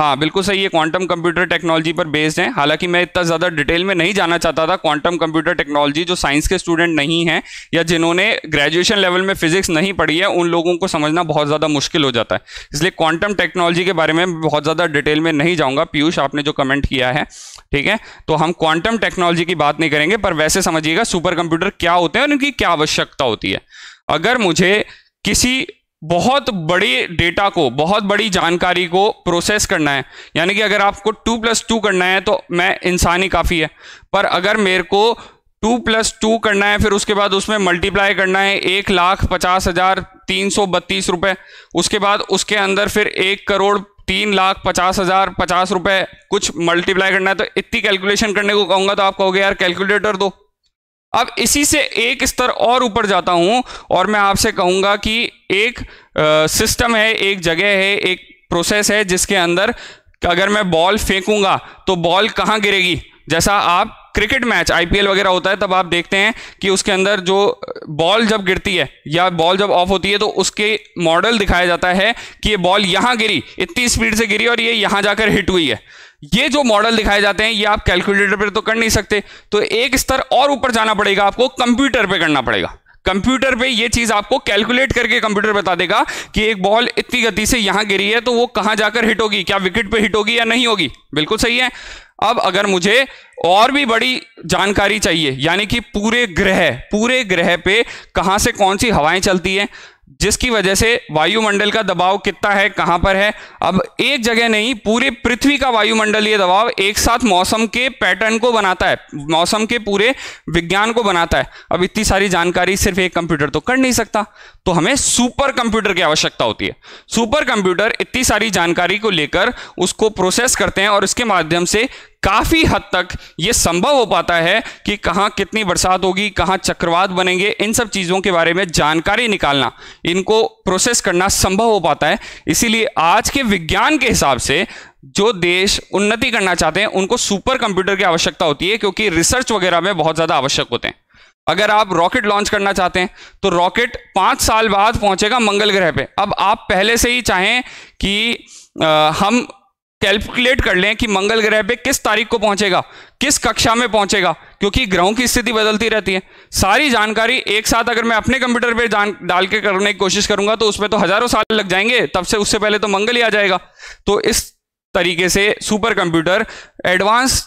हाँ बिल्कुल सही है क्वांटम कंप्यूटर टेक्नोलॉजी पर बेस्ड है हालांकि मैं इतना ज़्यादा डिटेल में नहीं जाना चाहता था क्वांटम कंप्यूटर टेक्नोलॉजी जो साइंस के स्टूडेंट नहीं हैं या जिन्होंने ग्रेजुएशन लेवल में फिजिक्स नहीं पढ़ी है उन लोगों को समझना बहुत ज़्यादा मुश्किल हो जाता है इसलिए क्वांटम टेक्नोलॉजी के बारे में बहुत ज़्यादा डिटेल में नहीं जाऊँगा पीयूष आपने जो कमेंट किया है ठीक है तो हम क्वांटम टेक्नोलॉजी की बात नहीं करेंगे पर वैसे समझिएगा सुपर कंप्यूटर क्या होते हैं और उनकी क्या आवश्यकता होती है अगर मुझे किसी बहुत बड़े डेटा को बहुत बड़ी जानकारी को प्रोसेस करना है यानी कि अगर आपको टू प्लस टू करना है तो मैं इंसान ही काफ़ी है पर अगर मेरे को टू प्लस टू करना है फिर उसके बाद उसमें मल्टीप्लाई करना है एक लाख पचास हज़ार तीन सौ बत्तीस रुपये उसके बाद उसके अंदर फिर एक करोड़ तीन लाख पचास हज़ार पचास रुपये कुछ मल्टीप्लाई करना है तो इतनी कैलकुलेशन करने को कहूँगा तो आप कहोगे यार कैलकुलेटर दो अब इसी से एक स्तर और ऊपर जाता हूं और मैं आपसे कहूंगा कि एक सिस्टम है एक जगह है एक प्रोसेस है जिसके अंदर अगर मैं बॉल फेंकूंगा तो बॉल कहाँ गिरेगी जैसा आप क्रिकेट मैच आईपीएल वगैरह होता है तब आप देखते हैं कि उसके अंदर जो बॉल जब गिरती है या बॉल जब ऑफ होती है तो उसके मॉडल दिखाया जाता है कि ये बॉल यहाँ गिरी इतनी स्पीड से गिरी और ये यहाँ जाकर हिट हुई है ये जो मॉडल दिखाए जाते हैं ये आप कैलकुलेटर पर तो कर नहीं सकते तो एक स्तर और ऊपर जाना पड़ेगा आपको कंप्यूटर पर करना पड़ेगा कंप्यूटर पे ये चीज आपको कैलकुलेट करके कंप्यूटर बता देगा कि एक बॉल इतनी गति से यहां गिरी है तो वो कहां जाकर हिट होगी क्या विकेट पे हिट होगी या नहीं होगी बिल्कुल सही है अब अगर मुझे और भी बड़ी जानकारी चाहिए यानी कि पूरे ग्रह पूरे ग्रह पे कहां से कौन सी हवाएं चलती हैं जिसकी वजह से वायुमंडल का दबाव कितना है कहां पर है अब एक जगह नहीं पूरे पृथ्वी का वायुमंडलीय दबाव एक साथ मौसम के पैटर्न को बनाता है मौसम के पूरे विज्ञान को बनाता है अब इतनी सारी जानकारी सिर्फ एक कंप्यूटर तो कर नहीं सकता तो हमें सुपर कंप्यूटर की आवश्यकता होती है सुपर कंप्यूटर इतनी सारी जानकारी को लेकर उसको प्रोसेस करते हैं और इसके माध्यम से काफी हद तक यह संभव हो पाता है कि कहाँ कितनी बरसात होगी कहाँ चक्रवात बनेंगे इन सब चीज़ों के बारे में जानकारी निकालना इनको प्रोसेस करना संभव हो पाता है इसीलिए आज के विज्ञान के हिसाब से जो देश उन्नति करना चाहते हैं उनको सुपर कंप्यूटर की आवश्यकता होती है क्योंकि रिसर्च वगैरह में बहुत ज़्यादा आवश्यक होते हैं अगर आप रॉकेट लॉन्च करना चाहते हैं तो रॉकेट पाँच साल बाद पहुंचेगा मंगल ग्रह पे अब आप पहले से ही चाहें कि आ, हम कैलकुलेट कर लें कि मंगल ग्रह पे किस तारीख को पहुंचेगा किस कक्षा में पहुंचेगा क्योंकि ग्रहों की स्थिति बदलती रहती है सारी जानकारी एक साथ अगर मैं अपने कंप्यूटर पे जान डाल के करने की कोशिश करूंगा तो उसमें तो हजारों साल लग जाएंगे तब से उससे पहले तो मंगल ही आ जाएगा तो इस तरीके से सुपर कंप्यूटर एडवांस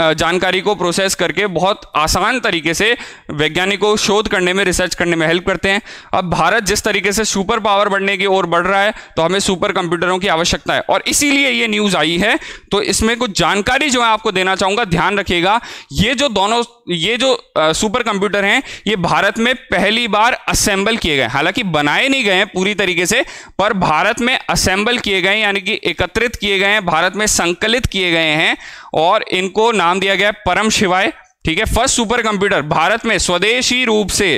जानकारी को प्रोसेस करके बहुत आसान तरीके से वैज्ञानिकों शोध करने में रिसर्च करने में हेल्प करते हैं अब भारत जिस तरीके से सुपर पावर बढ़ने की ओर बढ़ रहा है तो हमें सुपर कंप्यूटरों की आवश्यकता है और इसीलिए ये न्यूज़ आई है तो इसमें कुछ जानकारी जो मैं आपको देना चाहूँगा ध्यान रखिएगा ये जो दोनों ये जो सुपर कंप्यूटर हैं ये भारत में पहली बार असेंबल किए गए हालांकि बनाए नहीं गए हैं पूरी तरीके से पर भारत में असेंबल किए गए यानी कि एकत्रित किए गए हैं भारत में संकलित किए गए हैं और इनको ना नाम दिया गया परम शिवाय ठीक है फर्स्ट सुपर कंप्यूटर भारत में स्वदेशी रूप से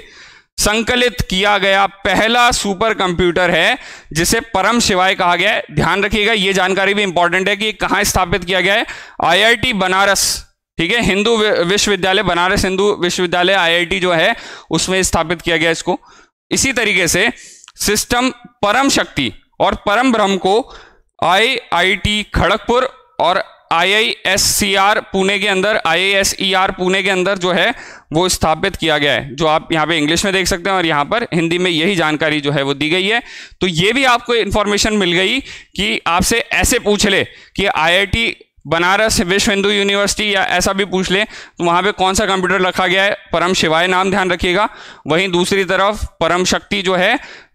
संकलित किया गया पहला सुपर कंप्यूटर है जिसे परम शिवाय कहा गया है ध्यान रखिएगा यह जानकारी भी इंपॉर्टेंट है कि कहां स्थापित किया गया है आईआईटी बनारस ठीक है हिंदू विश्वविद्यालय बनारस हिंदू विश्वविद्यालय आईआईटी जो है उसमें स्थापित किया गया इसको इसी तरीके से सिस्टम परम शक्ति और परम ब्रह्म को आई खड़गपुर और आईआईएससीआर पुणे के अंदर आईएसईआर e पुणे के अंदर जो है वो स्थापित किया गया है जो आप यहाँ पे इंग्लिश में देख सकते हैं और यहाँ पर हिंदी में यही जानकारी जो है वो दी गई है तो ये भी आपको इन्फॉर्मेशन मिल गई कि आपसे ऐसे पूछ ले कि आईआईटी बनारस विश्व हिंदू यूनिवर्सिटी या ऐसा भी पूछ ले तो वहाँ पे कौन सा कंप्यूटर रखा गया है परम शिवाय नाम ध्यान रखिएगा वहीं दूसरी तरफ परम शक्ति जो है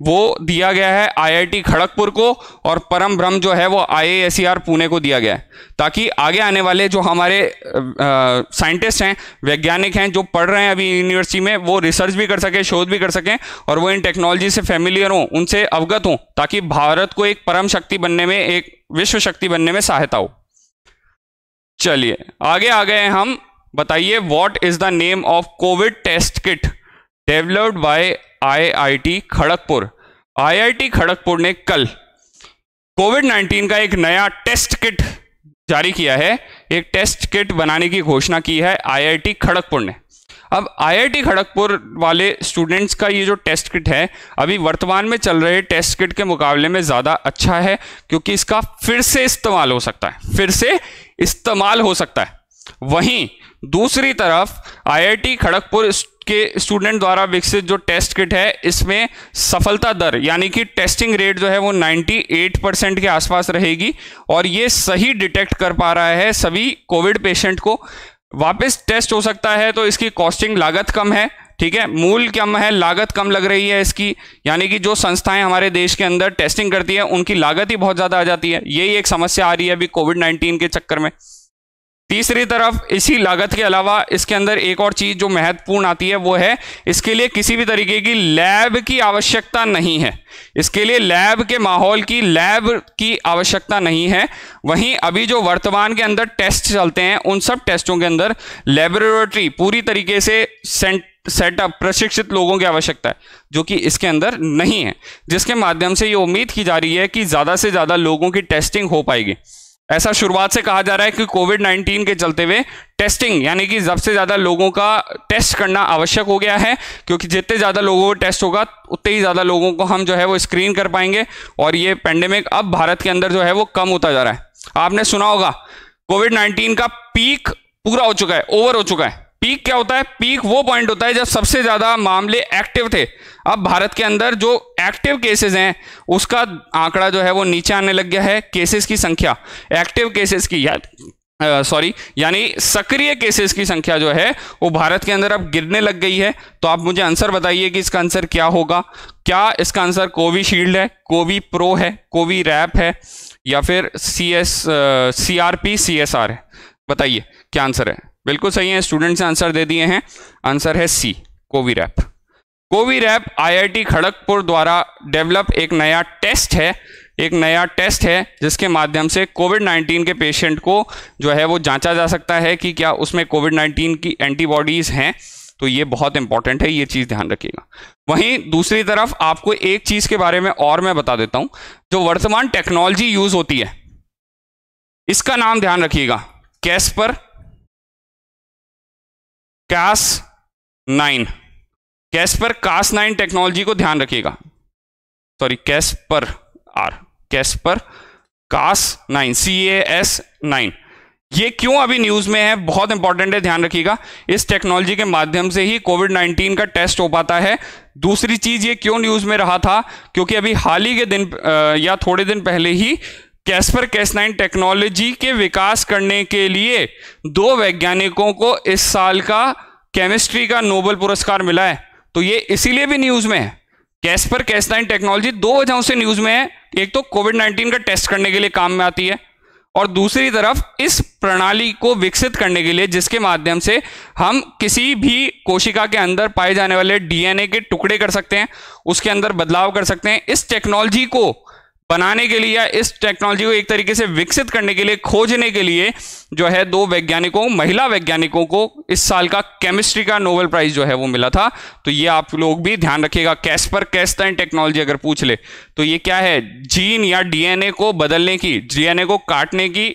वो दिया गया है आईआईटी खड़गपुर को और परम ब्रह्म जो है वो आईएएसईआर पुणे को दिया गया है ताकि आगे आने वाले जो हमारे साइंटिस्ट हैं वैज्ञानिक हैं जो पढ़ रहे हैं अभी यूनिवर्सिटी में वो रिसर्च भी कर सकें शोध भी कर सकें और वो इन टेक्नोलॉजी से फेमिलियर हों उनसे अवगत हों ताकि भारत को एक परम शक्ति बनने में एक विश्व शक्ति बनने में सहायता हो चलिए आगे आ गए हम बताइए what is the name of covid test kit developed by IIT Kharagpur IIT Kharagpur ने कल कोविड 19 का एक नया टेस्ट किट जारी किया है एक टेस्ट किट बनाने की घोषणा की है आईआईटी खड़गपुर ने अब आईआईटी खड़गपुर वाले स्टूडेंट्स का ये जो टेस्ट किट है अभी वर्तमान में चल रहे टेस्ट किट के मुकाबले में ज़्यादा अच्छा है क्योंकि इसका फिर से इस्तेमाल हो सकता है फिर से इस्तेमाल हो सकता है वहीं दूसरी तरफ आईआईटी खड़गपुर के स्टूडेंट द्वारा विकसित जो टेस्ट किट है इसमें सफलता दर यानी कि टेस्टिंग रेट जो है वो 98 परसेंट के आसपास रहेगी और ये सही डिटेक्ट कर पा रहा है सभी कोविड पेशेंट को वापस टेस्ट हो सकता है तो इसकी कॉस्टिंग लागत कम है ठीक है मूल कम है लागत कम लग रही है इसकी यानी कि जो संस्थाएं हमारे देश के अंदर टेस्टिंग करती है उनकी लागत ही बहुत ज़्यादा आ जाती है यही एक समस्या आ रही है अभी कोविड नाइन्टीन के चक्कर में तीसरी तरफ इसी लागत के अलावा इसके अंदर एक और चीज जो महत्वपूर्ण आती है वो है इसके लिए किसी भी तरीके की लैब की आवश्यकता नहीं है इसके लिए लैब के माहौल की लैब की आवश्यकता नहीं है वहीं अभी जो वर्तमान के अंदर टेस्ट चलते हैं उन सब टेस्टों के अंदर लेबोरेटरी पूरी तरीके से सेंट सेटअप प्रशिक्षित लोगों की आवश्यकता है जो कि इसके अंदर नहीं है जिसके माध्यम से ये उम्मीद की जा रही है कि ज़्यादा से ज़्यादा लोगों की टेस्टिंग हो पाएगी ऐसा शुरुआत से कहा जा रहा है कि कोविड 19 के चलते हुए टेस्टिंग यानी कि सबसे ज़्यादा लोगों का टेस्ट करना आवश्यक हो गया है क्योंकि जितने ज़्यादा लोगों को टेस्ट होगा उतने ही ज़्यादा लोगों को हम जो है वो स्क्रीन कर पाएंगे और ये पेंडेमिक अब भारत के अंदर जो है वो कम होता जा रहा है आपने सुना होगा कोविड नाइन्टीन का पीक पूरा हो चुका है ओवर हो चुका है पीक क्या होता है पीक वो पॉइंट होता है जब सबसे ज़्यादा मामले एक्टिव थे अब भारत के अंदर जो एक्टिव केसेस हैं उसका आंकड़ा जो है वो नीचे आने लग गया है केसेस की संख्या एक्टिव केसेस की या सॉरी यानी सक्रिय केसेस की संख्या जो है वो भारत के अंदर अब गिरने लग गई है तो आप मुझे आंसर बताइए कि इसका आंसर क्या होगा क्या इसका आंसर कोविशील्ड है कोवी प्रो है कोवी रैप है या फिर C S C R P C S R है बताइए क्या आंसर है बिल्कुल सही है स्टूडेंट्स ने आंसर दे दिए हैं आंसर है C Covirap I I T Kharagpur द्वारा डेवलप एक नया टेस्ट है एक नया टेस्ट है जिसके माध्यम से कोविड 19 के पेशेंट को जो है वो जांचा जा सकता है कि क्या उसमें कोविड 19 की एंटीबॉडीज हैं तो ये बहुत इंपॉर्टेंट है ये चीज़ ध्यान रखिएगा वहीं दूसरी तरफ आपको एक चीज़ के बारे में और मैं बता देता हूँ जो वर्तमान टेक्नोलॉजी यूज़ होती है इसका नाम ध्यान रखिएगा कैस्पर कैस नाइन पर कास नाइन टेक्नोलॉजी को ध्यान रखिएगा सॉरी पर आर पर Cas nine C A S nine ये क्यों अभी न्यूज में है बहुत इंपॉर्टेंट है ध्यान रखिएगा इस टेक्नोलॉजी के माध्यम से ही कोविड 19 का टेस्ट हो पाता है दूसरी चीज ये क्यों न्यूज में रहा था क्योंकि अभी हाल ही के दिन या थोड़े दिन पहले ही कैस्पर कैसनाइन टेक्नोलॉजी के विकास करने के लिए दो वैज्ञानिकों को इस साल का केमिस्ट्री का नोबल पुरस्कार मिला है तो ये इसीलिए भी न्यूज में है कैस्पर कैसनाइन टेक्नोलॉजी दो वजहों से न्यूज में है एक तो कोविड 19 का टेस्ट करने के लिए काम में आती है और दूसरी तरफ इस प्रणाली को विकसित करने के लिए जिसके माध्यम से हम किसी भी कोशिका के अंदर पाए जाने वाले डीएनए के टुकड़े कर सकते हैं उसके अंदर बदलाव कर सकते हैं इस टेक्नोलॉजी को बनाने के लिए या इस टेक्नोलॉजी को एक तरीके से विकसित करने के लिए खोजने के लिए जो है दो वैज्ञानिकों महिला वैज्ञानिकों को इस साल का केमिस्ट्री का नोबेल प्राइज जो है वो मिला था तो ये आप लोग भी ध्यान रखिएगा कैस्पर कैश टेक्नोलॉजी अगर पूछ ले तो ये क्या है जीन या डीएनए को बदलने की डीएनए को काटने की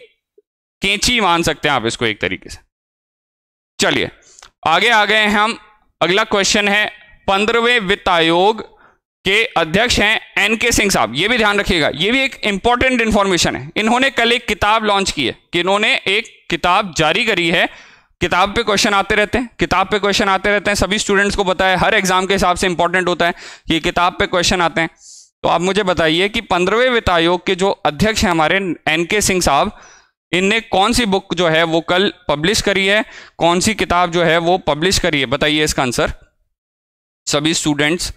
कैंची मान सकते हैं आप इसको एक तरीके से चलिए आगे आ गए हम अगला क्वेश्चन है पंद्रहवें वित्त आयोग के अध्यक्ष हैं एन के सिंह साहब ये भी ध्यान रखिएगा ये भी एक इंपॉर्टेंट इंफॉर्मेशन है इन्होंने कल एक किताब लॉन्च की है कि इन्होंने एक किताब जारी करी है किताब पे क्वेश्चन आते रहते हैं किताब पे क्वेश्चन आते रहते हैं सभी स्टूडेंट्स को बताया हर एग्जाम के हिसाब से इंपॉर्टेंट होता है कि किताब पे क्वेश्चन आते हैं तो आप मुझे बताइए कि पंद्रहवें वित्त आयोग के जो अध्यक्ष हैं हमारे एन के सिंह साहब इनने कौन सी बुक जो है वो कल पब्लिश करी है कौन सी किताब जो है वो पब्लिश करी है बताइए इसका आंसर सभी स्टूडेंट्स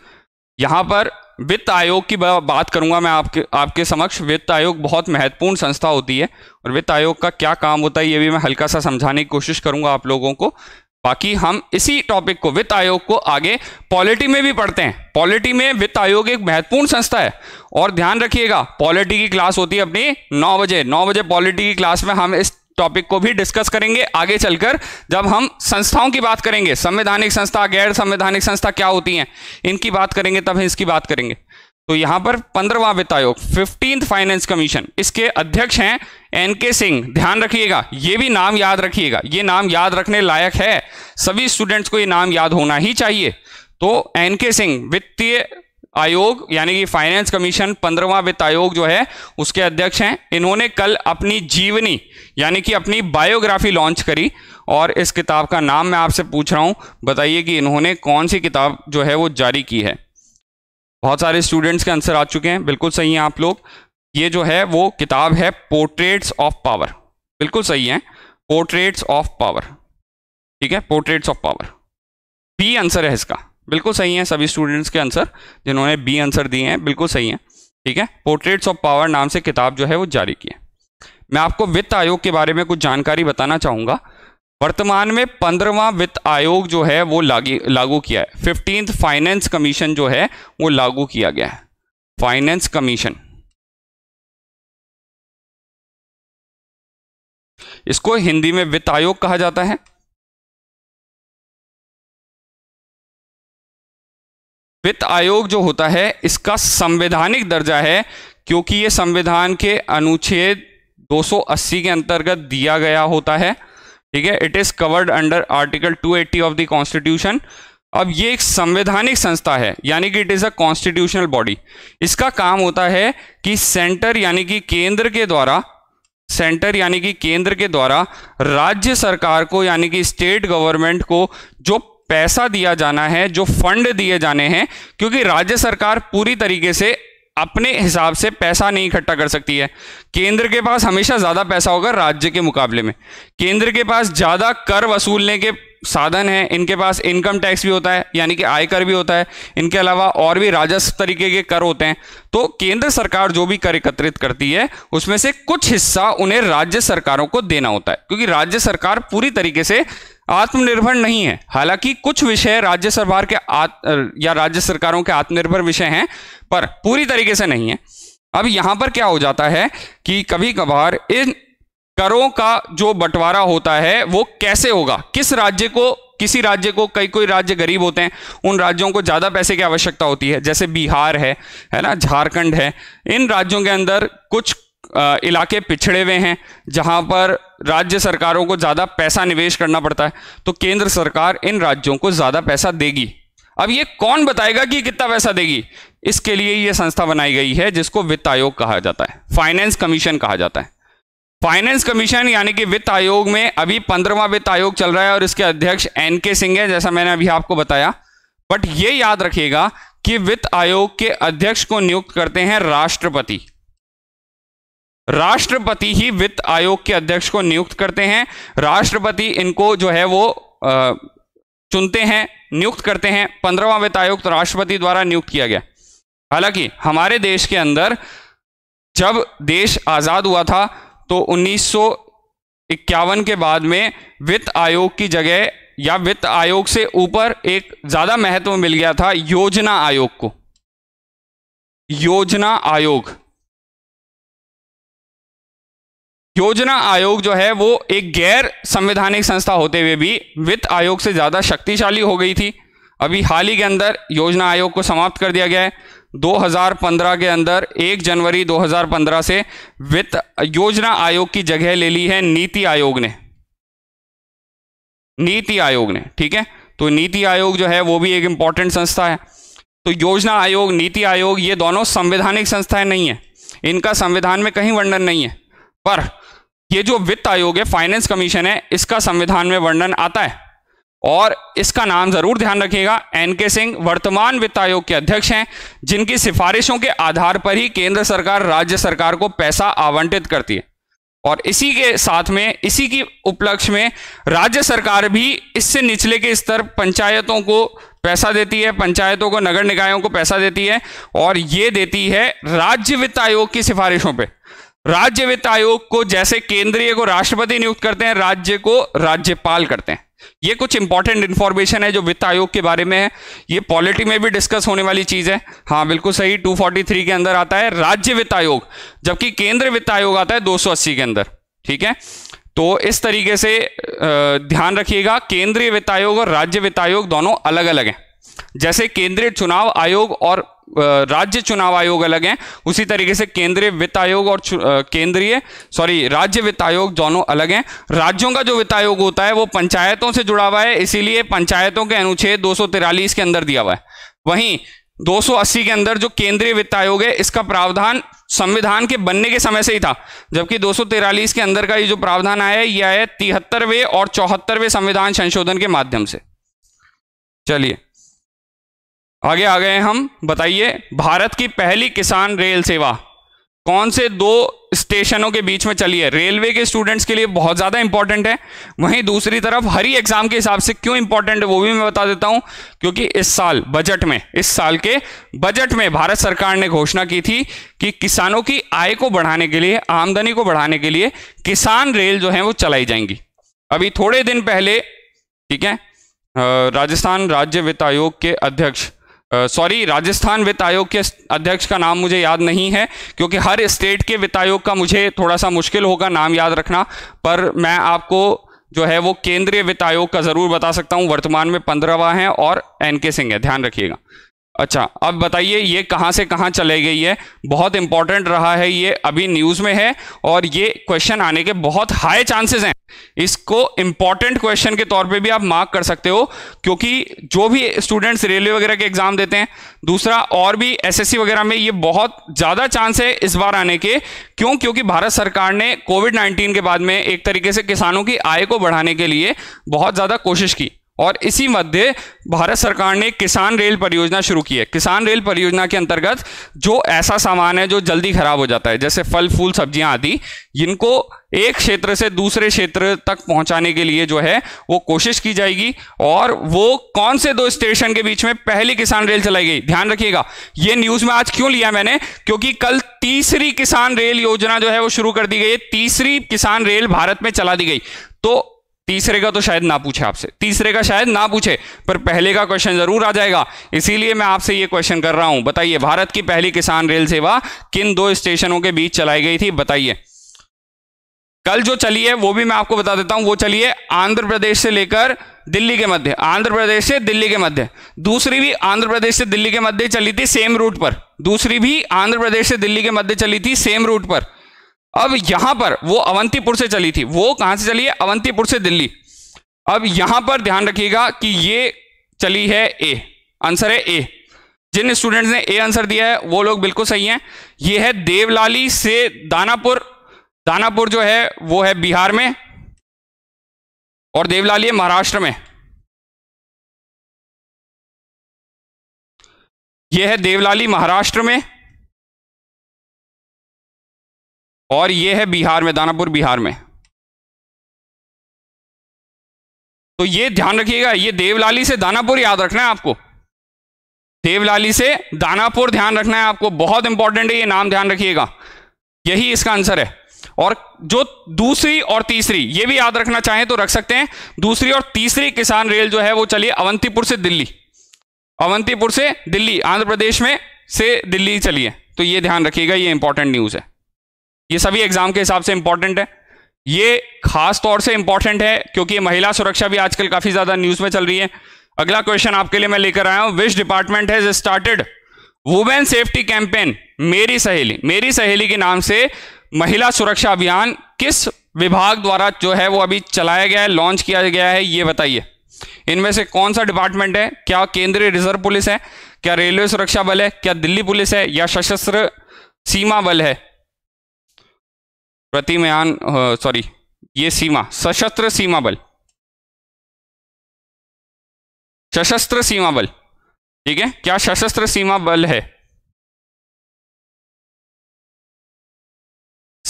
यहाँ पर वित्त आयोग की बात करूंगा मैं आपके आपके समक्ष वित्त आयोग बहुत महत्वपूर्ण संस्था होती है और वित्त आयोग का क्या काम होता है ये भी मैं हल्का सा समझाने की कोशिश करूंगा आप लोगों को बाकी हम इसी टॉपिक को वित्त आयोग को आगे पॉलिटी में भी पढ़ते हैं पॉलिटी में वित्त आयोग एक महत्वपूर्ण संस्था है और ध्यान रखिएगा पॉलिटी की क्लास होती है अपनी नौ बजे नौ बजे पॉलिटी की क्लास में हम इस टॉपिक को भी डिस्कस करेंगे आगे चलकर जब हम संस्थाओं की बात करेंगे संवैधानिक संस्था गैर संवैधानिक संस्था क्या होती हैं इनकी बात करेंगे तब इसकी बात करेंगे तो यहां पर पंद्रवा वित्त आयोग फिफ्टींथ फाइनेंस कमीशन इसके अध्यक्ष हैं एनके सिंह ध्यान रखिएगा ये भी नाम याद रखिएगा ये नाम याद रखने लायक है सभी स्टूडेंट्स को ये नाम याद होना ही चाहिए तो एन के सिंह वित्तीय आयोग यानी कि फाइनेंस कमीशन पंद्रवा वित्त आयोग जो है उसके अध्यक्ष हैं इन्होंने कल अपनी जीवनी यानी कि अपनी बायोग्राफी लॉन्च करी और इस किताब का नाम मैं आपसे पूछ रहा हूं बताइए कि इन्होंने कौन सी किताब जो है वो जारी की है बहुत सारे स्टूडेंट्स के आंसर आ चुके हैं बिल्कुल सही हैं आप लोग ये जो है वो किताब है पोर्ट्रेट्स ऑफ पावर बिल्कुल सही है पोर्ट्रेट्स ऑफ पावर ठीक है portraits of power B answer है इसका बिल्कुल सही है सभी स्टूडेंट्स के आंसर जिन्होंने बी आंसर दिए हैं बिल्कुल सही है ठीक है पोर्ट्रेट्स ऑफ पावर नाम से किताब जो है वो जारी की है मैं आपको वित्त आयोग के बारे में कुछ जानकारी बताना चाहूंगा वर्तमान में पंद्रवा वित्त आयोग जो है वो लागू किया है फिफ्टींथ फाइनेंस कमीशन जो है वो लागू किया गया है फाइनेंस कमीशन इसको हिंदी में वित्त आयोग कहा जाता है वित्त आयोग जो होता है इसका संवैधानिक दर्जा है क्योंकि ये संविधान के अनुच्छेद 280 के अंतर्गत दिया गया होता है ठीक है it is covered under article 280 of the constitution अब ये एक संवैधानिक संस्था है यानी कि it is a constitutional body इसका काम होता है कि सेंटर यानी कि केंद्र के द्वारा सेंटर यानी कि केंद्र के द्वारा राज्य सरकार को यानी कि स्टेट गवर्नमेंट को जो पैसा दिया जाना है जो फंड दिए जाने हैं क्योंकि राज्य सरकार पूरी तरीके से अपने हिसाब से पैसा नहीं इकट्ठा कर सकती है केंद्र के पास हमेशा ज़्यादा पैसा होगा राज्य के मुकाबले में केंद्र के पास ज़्यादा कर वसूलने के साधन हैं इनके पास इनकम टैक्स भी होता है यानी कि आयकर भी होता है इनके अलावा और भी राजस्व तरीके के कर होते हैं तो केंद्र सरकार जो भी कर एकत्रित करती है उसमें से कुछ हिस्सा उन्हें राज्य सरकारों को देना होता है क्योंकि राज्य सरकार पूरी तरीके से आत्मनिर्भर नहीं है हालांकि कुछ विषय राज्य सरकार के या राज्य सरकारों के आत्मनिर्भर विषय हैं पर पूरी तरीके से नहीं है अब यहां पर क्या हो जाता है कि कभी कभार इन करों का जो बंटवारा होता है वो कैसे होगा किस राज्य को किसी राज्य को कई कोई राज्य गरीब होते हैं उन राज्यों को ज़्यादा पैसे की आवश्यकता होती है जैसे बिहार है है ना झारखंड है इन राज्यों के अंदर कुछ इलाके पिछड़े हुए हैं जहां पर राज्य सरकारों को ज़्यादा पैसा निवेश करना पड़ता है तो केंद्र सरकार इन राज्यों को ज़्यादा पैसा देगी अब ये कौन बताएगा कि कितना पैसा देगी इसके लिए ये संस्था बनाई गई है जिसको वित्त आयोग कहा जाता है फाइनेंस कमीशन कहा जाता है फाइनेंस कमीशन यानी कि वित्त आयोग में अभी पंद्रहवा वित्त आयोग चल रहा है और इसके अध्यक्ष एन के सिंह है जैसा मैंने अभी आपको बताया बट ये याद रखिएगा कि वित्त आयोग के अध्यक्ष को नियुक्त करते हैं राष्ट्रपति राष्ट्रपति ही वित्त आयोग के अध्यक्ष को नियुक्त करते हैं राष्ट्रपति इनको जो है वो चुनते हैं नियुक्त करते हैं पंद्रहवा वित्त आयोग तो राष्ट्रपति द्वारा नियुक्त किया गया हालांकि हमारे देश के अंदर जब देश आज़ाद हुआ था तो उन्नीस इक्यावन के बाद में वित्त आयोग की जगह या वित्त आयोग से ऊपर एक ज़्यादा महत्व मिल गया था योजना आयोग को योजना आयोग योजना आयोग जो है वो एक गैर संवैधानिक संस्था होते हुए भी वित्त आयोग से ज़्यादा शक्तिशाली हो गई थी अभी हाल ही के अंदर योजना आयोग को समाप्त कर दिया गया है 2015 के अंदर 1 जनवरी 2015 से वित्त योजना आयोग की जगह ले ली है नीति आयोग ने नीति आयोग ने ठीक है तो नीति आयोग जो है वो भी एक इंपॉर्टेंट संस्था है तो योजना आयोग नीति आयोग ये दोनों संवैधानिक संस्थाएं नहीं है इनका संविधान में कहीं वर्णन नहीं है पर ये जो वित्त आयोग है फाइनेंस कमीशन है इसका संविधान में वर्णन आता है और इसका नाम जरूर ध्यान रखिएगा एन के सिंह वर्तमान वित्त आयोग के अध्यक्ष हैं जिनकी सिफारिशों के आधार पर ही केंद्र सरकार राज्य सरकार को पैसा आवंटित करती है और इसी के साथ में इसी की उपलक्ष्य में राज्य सरकार भी इससे निचले के स्तर पंचायतों को पैसा देती है पंचायतों को नगर निकायों को पैसा देती है और ये देती है राज्य वित्त आयोग की सिफारिशों पर राज्य वित्त आयोग को जैसे केंद्रीय को राष्ट्रपति नियुक्त करते हैं राज्य को राज्यपाल करते हैं ये कुछ इंपॉर्टेंट इंफॉर्मेशन है जो वित्त आयोग के बारे में है ये पॉलिटी में भी डिस्कस होने वाली चीज है हाँ बिल्कुल सही 243 के अंदर आता है राज्य वित्त आयोग जबकि केंद्र वित्त आयोग आता है 280 के अंदर ठीक है तो इस तरीके से ध्यान रखिएगा केंद्रीय वित्त आयोग और राज्य वित्त आयोग दोनों अलग अलग हैं जैसे केंद्रीय चुनाव आयोग और राज्य चुनाव आयोग अलग हैं उसी तरीके से केंद्रीय वित्त आयोग और केंद्रीय सॉरी राज्य वित्त आयोग दोनों अलग हैं राज्यों का जो वित्त आयोग होता है वो पंचायतों से जुड़ा हुआ है इसीलिए पंचायतों के अनुच्छेद दो के अंदर दिया हुआ है वहीं 280 के अंदर जो केंद्रीय वित्त आयोग है इसका प्रावधान संविधान के बनने के समय से ही था जबकि दो के अंदर का ये जो प्रावधान आया है यह है तिहत्तरवे और चौहत्तरवे संविधान संशोधन के माध्यम से चलिए आगे आ गए हम बताइए भारत की पहली किसान रेल सेवा कौन से दो स्टेशनों के बीच में चली है रेलवे के स्टूडेंट्स के लिए बहुत ज़्यादा इंपॉर्टेंट है वहीं दूसरी तरफ हरी एग्जाम के हिसाब से क्यों इंपॉर्टेंट है वो भी मैं बता देता हूं क्योंकि इस साल बजट में इस साल के बजट में भारत सरकार ने घोषणा की थी कि किसानों की आय को बढ़ाने के लिए आमदनी को बढ़ाने के लिए किसान रेल जो है वो चलाई जाएंगी अभी थोड़े दिन पहले ठीक है राजस्थान राज्य वित्त आयोग के अध्यक्ष सॉरी राजस्थान वित्त आयोग के अध्यक्ष का नाम मुझे याद नहीं है क्योंकि हर स्टेट के वित्त आयोग का मुझे थोड़ा सा मुश्किल होगा नाम याद रखना पर मैं आपको जो है वो केंद्रीय वित्त आयोग का जरूर बता सकता हूँ वर्तमान में पंद्रहवा है और एन के सिंह है ध्यान रखिएगा अच्छा अब बताइए ये कहाँ से कहाँ चले गई है बहुत इंपॉर्टेंट रहा है ये अभी न्यूज में है और ये क्वेश्चन आने के बहुत हाई चांसेस हैं इसको इंपॉर्टेंट क्वेश्चन के तौर पे भी आप मार्क कर सकते हो क्योंकि जो भी स्टूडेंट्स रेलवे वगैरह के एग्जाम देते हैं दूसरा और भी एसएससी वगैरह में ये बहुत ज्यादा चांस है इस बार आने के क्यों क्योंकि भारत सरकार ने कोविड नाइन्टीन के बाद में एक तरीके से किसानों की आय को बढ़ाने के लिए बहुत ज्यादा कोशिश की और इसी मध्य भारत सरकार ने किसान रेल परियोजना शुरू की है किसान रेल परियोजना के अंतर्गत जो ऐसा सामान है जो जल्दी खराब हो जाता है जैसे फल फूल सब्जियां आदि जिनको एक क्षेत्र से दूसरे क्षेत्र तक पहुंचाने के लिए जो है वो कोशिश की जाएगी और वो कौन से दो स्टेशन के बीच में पहली किसान रेल चलाई गई ध्यान रखिएगा ये न्यूज में आज क्यों लिया मैंने क्योंकि कल तीसरी किसान रेल योजना जो है वो शुरू कर दी गई है तीसरी किसान रेल भारत में चला दी गई तो तीसरे का तो शायद ना पूछे आपसे तीसरे का शायद ना पूछे पर पहले का क्वेश्चन जरूर आ जाएगा इसीलिए मैं आपसे ये क्वेश्चन कर रहा हूं बताइए भारत की पहली किसान रेल सेवा किन दो स्टेशनों के बीच चलाई गई थी बताइए कल जो चली है वो भी मैं आपको बता देता हूं वो चली है आंध्र प्रदेश से लेकर दिल्ली के मध्य आंध्र प्रदेश से दिल्ली के मध्य दूसरी भी आंध्र प्रदेश से दिल्ली के मध्य चली थी सेम रूट पर दूसरी भी आंध्र प्रदेश से दिल्ली के मध्य चली थी सेम रूट पर अब यहां पर वो अवंतीपुर से चली थी वो कहां से चली है अवंतीपुर से दिल्ली अब यहां पर ध्यान रखिएगा कि ये चली है ए आंसर है ए जिन स्टूडेंट्स ने ए आंसर दिया है वो लोग बिल्कुल सही हैं ये है देवलाली से दानापुर दानापुर जो है वो है बिहार में और देवलाली है महाराष्ट्र में यह है देवलाली महाराष्ट्र में और ये है बिहार में दानापुर बिहार में तो ये ध्यान रखिएगा ये देवलाली से दानापुर याद रखना है आपको देवलाली से दानापुर ध्यान रखना है आपको बहुत इंपॉर्टेंट है ये नाम ध्यान रखिएगा यही इसका आंसर है और जो दूसरी और तीसरी ये भी याद रखना चाहें तो रख सकते हैं दूसरी और तीसरी किसान रेल जो है वो चलिए अवंतीपुर से दिल्ली अवंतीपुर से दिल्ली आंध्र प्रदेश में से दिल्ली चलिए तो ये ध्यान रखिएगा ये इंपॉर्टेंट न्यूज है ये सभी एग्जाम के हिसाब से इंपॉर्टेंट है ये खास तौर से इंपॉर्टेंट है क्योंकि महिला सुरक्षा भी आजकल काफी ज्यादा न्यूज में चल रही है अगला क्वेश्चन आपके लिए मैं लेकर आया हूं which department has started women safety campaign Meri Saheli मेरी सहेली के नाम से महिला सुरक्षा अभियान किस विभाग द्वारा जो है वो अभी चलाया गया है लॉन्च किया गया है ये बताइए इनमें से कौन सा डिपार्टमेंट है क्या केंद्रीय रिजर्व पुलिस है क्या रेलवे सुरक्षा बल है क्या दिल्ली पुलिस है या सशस्त्र सीमा बल है प्रतिमयान सॉरी ये सीमा सशस्त्र सीमा बल सशस्त्र सीमा बल ठीक है क्या सशस्त्र सीमा बल है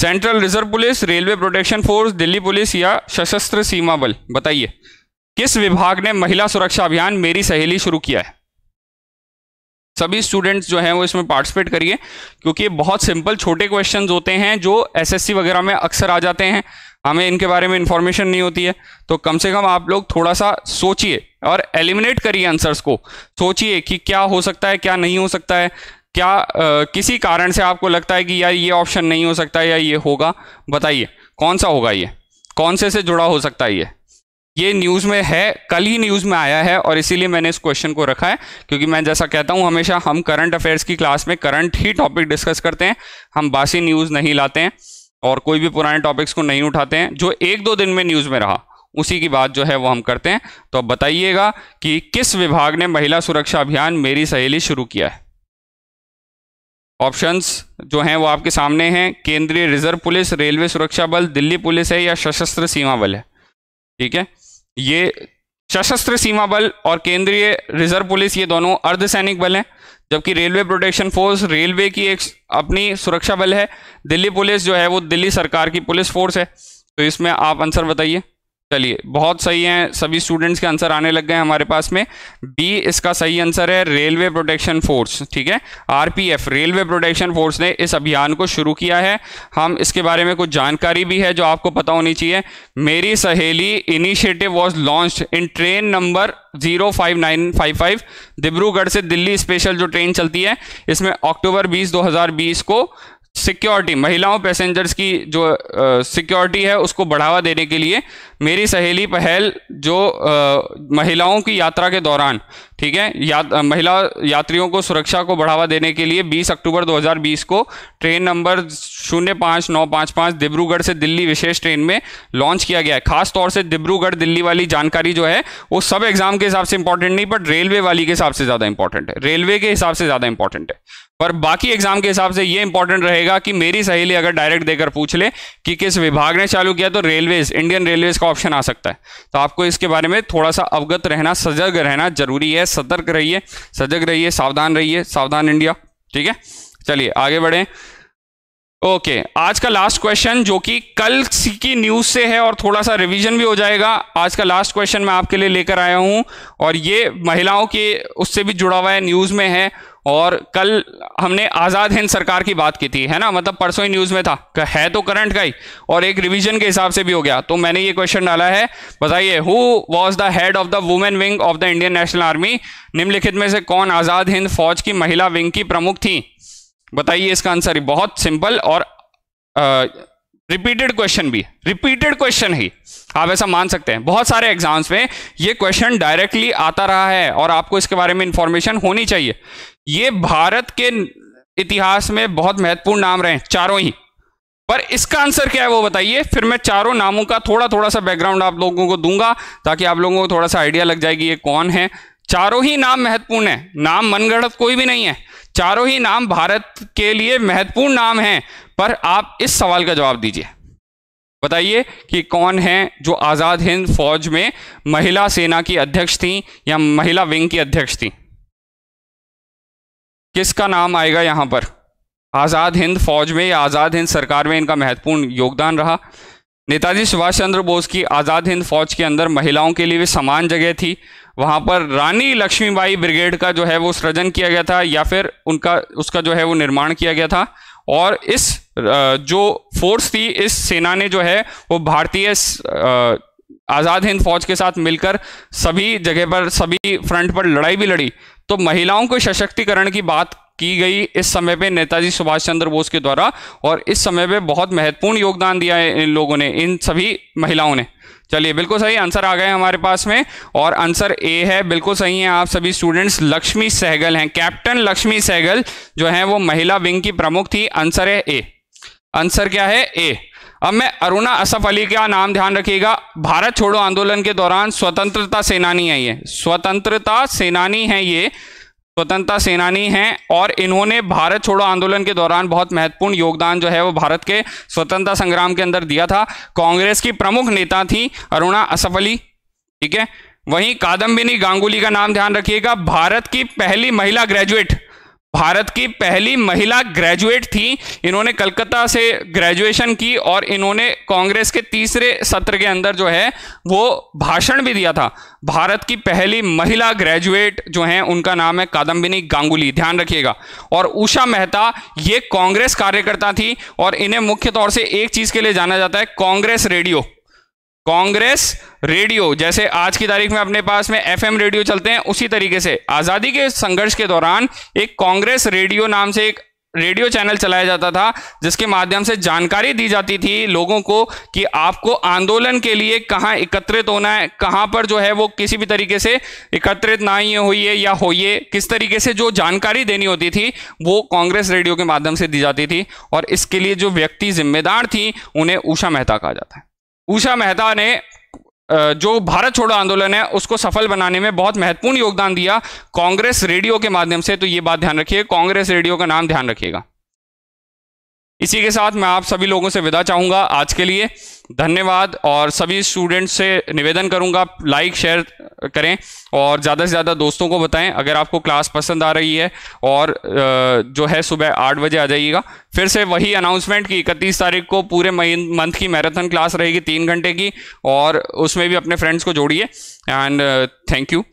central reserve police railway protection force Delhi police या सशस्त्र सीमा बल बताइए किस विभाग ने महिला सुरक्षा अभियान मेरी सहेली शुरू किया है सभी स्टूडेंट्स जो हैं वो इसमें पार्टिसिपेट करिए क्योंकि बहुत सिंपल छोटे क्वेश्चंस होते हैं जो एसएससी वगैरह में अक्सर आ जाते हैं हमें इनके बारे में इन्फॉर्मेशन नहीं होती है तो कम से कम आप लोग थोड़ा सा सोचिए और एलिमिनेट करिए आंसर्स को सोचिए कि क्या हो सकता है क्या नहीं हो सकता है क्या आ, किसी कारण से आपको लगता है कि यार ये ऑप्शन नहीं हो सकता या ये होगा बताइए कौन सा होगा ये कौन से से जुड़ा हो सकता है ये ये न्यूज़ में है कल ही न्यूज़ में आया है और इसीलिए मैंने इस क्वेश्चन को रखा है क्योंकि मैं जैसा कहता हूँ हमेशा हम करंट अफेयर्स की क्लास में करंट ही टॉपिक डिस्कस करते हैं हम बासी न्यूज़ नहीं लाते हैं और कोई भी पुराने टॉपिक्स को नहीं उठाते हैं जो एक दो दिन में न्यूज़ में रहा उसी की बात जो है वो हम करते हैं तो अब बताइएगा कि किस विभाग ने महिला सुरक्षा अभियान मेरी सहेली शुरू किया है ऑप्शंस जो हैं वो आपके सामने हैं केंद्रीय रिजर्व पुलिस रेलवे सुरक्षा बल दिल्ली पुलिस है या सशस्त्र सीमा बल है ठीक है ये सशस्त्र सीमा बल और केंद्रीय रिजर्व पुलिस ये दोनों अर्धसैनिक बल हैं जबकि रेलवे प्रोटेक्शन फोर्स रेलवे की एक अपनी सुरक्षा बल है दिल्ली पुलिस जो है वो दिल्ली सरकार की पुलिस फोर्स है तो इसमें आप आंसर बताइए चलिए बहुत सही है सभी स्टूडेंट्स के आंसर आने लग गए हमारे पास में बी इसका सही आंसर है रेलवे प्रोटेक्शन फोर्स ठीक है आरपीएफ रेलवे प्रोटेक्शन फोर्स ने इस अभियान को शुरू किया है हम इसके बारे में कुछ जानकारी भी है जो आपको पता होनी चाहिए Meri Saheli initiative was launch in train number 05955 Dibrugarh से दिल्ली स्पेशल जो ट्रेन चलती है इसमें अक्टूबर हज़ार बीस को सिक्योरिटी महिलाओं पैसेंजर्स की जो सिक्योरिटी है उसको बढ़ावा देने के लिए मेरी सहेली पहल जो आ, महिलाओं की यात्रा के दौरान ठीक है या, महिला यात्रियों को सुरक्षा को बढ़ावा देने के लिए 20 अक्टूबर 2020 को ट्रेन नंबर शून्य पाँच नौ पाँच पाँच डिब्रूगढ़ से दिल्ली विशेष ट्रेन में लॉन्च किया गया है खास तौर से डिब्रूगढ़ दिल्ली वाली जानकारी जो है वो सब एग्जाम के हिसाब से इंपॉर्टेंट नहीं बट रेलवे वाली के हिसाब से ज़्यादा इंपॉर्टेंट है रेलवे के हिसाब से ज़्यादा इंपॉर्टेंट है पर बाकी एग्जाम के हिसाब से ये इंपॉर्टेंट रहेगा कि मेरी सहेली अगर डायरेक्ट देकर पूछ ले कि किस विभाग ने चालू किया तो रेलवेज इंडियन रेलवेज का ऑप्शन आ सकता है तो आपको इसके बारे में थोड़ा सा अवगत रहना सजग रहना जरूरी है सतर्क रहिए सजग रहिए सावधान रहिए सावधान इंडिया ठीक है चलिए आगे बढ़ें ओके okay, आज का लास्ट क्वेश्चन जो कि कल की न्यूज से है और थोड़ा सा रिवीजन भी हो जाएगा आज का लास्ट क्वेश्चन मैं आपके लिए लेकर आया हूं और ये महिलाओं के उससे भी जुड़ा हुआ है न्यूज में है और कल हमने आज़ाद हिंद सरकार की बात की थी है ना मतलब परसों ही न्यूज़ में था है तो करंट का ही और एक रिविजन के हिसाब से भी हो गया तो मैंने ये क्वेश्चन डाला है बताइए who was the head of the women wing of the Indian national army निम्नलिखित में से कौन आज़ाद हिंद फौज की महिला विंग की प्रमुख थी बताइए इसका आंसर बहुत सिंपल और रिपीटेड क्वेश्चन भी रिपीटेड क्वेश्चन ही आप ऐसा मान सकते हैं बहुत सारे एग्जाम्स में ये क्वेश्चन डायरेक्टली आता रहा है और आपको इसके बारे में इंफॉर्मेशन होनी चाहिए ये भारत के इतिहास में बहुत महत्वपूर्ण नाम रहे चारों ही पर इसका आंसर क्या है वो बताइए फिर मैं चारों नामों का थोड़ा थोड़ा सा बैकग्राउंड आप लोगों को दूंगा ताकि आप लोगों को थोड़ा सा आइडिया लग जाएगी ये कौन है चारों ही नाम महत्वपूर्ण है नाम मनगढ़ कोई भी नहीं है चारों ही नाम भारत के लिए महत्वपूर्ण नाम हैं पर आप इस सवाल का जवाब दीजिए बताइए कि कौन है जो आज़ाद हिंद फौज में महिला सेना की अध्यक्ष थी या महिला विंग की अध्यक्ष थी किसका नाम आएगा यहां पर आज़ाद हिंद फौज में या आज़ाद हिंद सरकार में इनका महत्वपूर्ण योगदान रहा नेताजी सुभाष चंद्र बोस की आज़ाद हिंद फौज के अंदर महिलाओं के लिए भी समान जगह थी वहाँ पर रानी लक्ष्मीबाई ब्रिगेड का जो है वो सृजन किया गया था या फिर उनका उसका जो है वो निर्माण किया गया था और इस जो फोर्स थी इस सेना ने जो है वो भारतीय आज़ाद हिंद फौज के साथ मिलकर सभी जगह पर सभी फ्रंट पर लड़ाई भी लड़ी तो महिलाओं को सशक्तिकरण की बात की गई इस समय पे नेताजी सुभाष चंद्र बोस के द्वारा और इस समय पे बहुत महत्वपूर्ण योगदान दिया है इन लोगों ने इन सभी महिलाओं ने चलिए बिल्कुल सही आंसर आ गए हमारे पास में और आंसर ए है बिल्कुल सही है आप सभी स्टूडेंट्स लक्ष्मी सहगल हैं कैप्टन लक्ष्मी सहगल जो है वो महिला विंग की प्रमुख थी आंसर है ए आंसर क्या है ए अब मैं अरुणा असफ अली का नाम ध्यान रखिएगा भारत छोड़ो आंदोलन के दौरान स्वतंत्रता सेनानी है ये स्वतंत्रता सेनानी है ये स्वतंत्रता सेनानी हैं और इन्होंने भारत छोड़ो आंदोलन के दौरान बहुत महत्वपूर्ण योगदान जो है वो भारत के स्वतंत्रता संग्राम के अंदर दिया था कांग्रेस की प्रमुख नेता थी अरुणा असफली ठीक है वहीं कादम्बिनी गांगुली का नाम ध्यान रखिएगा भारत की पहली महिला ग्रेजुएट भारत की पहली महिला ग्रेजुएट थी इन्होंने कलकत्ता से ग्रेजुएशन की और इन्होंने कांग्रेस के तीसरे सत्र के अंदर जो है वो भाषण भी दिया था भारत की पहली महिला ग्रेजुएट जो है उनका नाम है कादम्बिनी गांगुली ध्यान रखिएगा और उषा मेहता ये कांग्रेस कार्यकर्ता थी और इन्हें मुख्य तौर से एक चीज़ के लिए जाना जाता है कांग्रेस रेडियो कांग्रेस रेडियो जैसे आज की तारीख में अपने पास में एफएम रेडियो चलते हैं उसी तरीके से आजादी के संघर्ष के दौरान एक कांग्रेस रेडियो नाम से एक रेडियो चैनल चलाया जाता था जिसके माध्यम से जानकारी दी जाती थी लोगों को कि आपको आंदोलन के लिए कहाँ एकत्रित होना है कहाँ पर जो है वो किसी भी तरीके से एकत्रित ना ही होइए या होइए किस तरीके से जो जानकारी देनी होती थी वो कांग्रेस रेडियो के माध्यम से दी जाती थी और इसके लिए जो व्यक्ति जिम्मेदार थी उन्हें उषा मेहता कहा जाता है उषा मेहता ने जो भारत छोड़ो आंदोलन है उसको सफल बनाने में बहुत महत्वपूर्ण योगदान दिया कांग्रेस रेडियो के माध्यम से तो ये बात ध्यान रखिए कांग्रेस रेडियो का नाम ध्यान रखिएगा इसी के साथ मैं आप सभी लोगों से विदा चाहूँगा आज के लिए धन्यवाद और सभी स्टूडेंट्स से निवेदन करूँगा लाइक शेयर करें और ज़्यादा से ज़्यादा दोस्तों को बताएं अगर आपको क्लास पसंद आ रही है और जो है सुबह आठ बजे आ जाइएगा फिर से वही अनाउंसमेंट की इकतीस तारीख को पूरे मंथ की मैराथन क्लास रहेगी तीन घंटे की और उसमें भी अपने फ्रेंड्स को जोड़िए एंड थैंक यू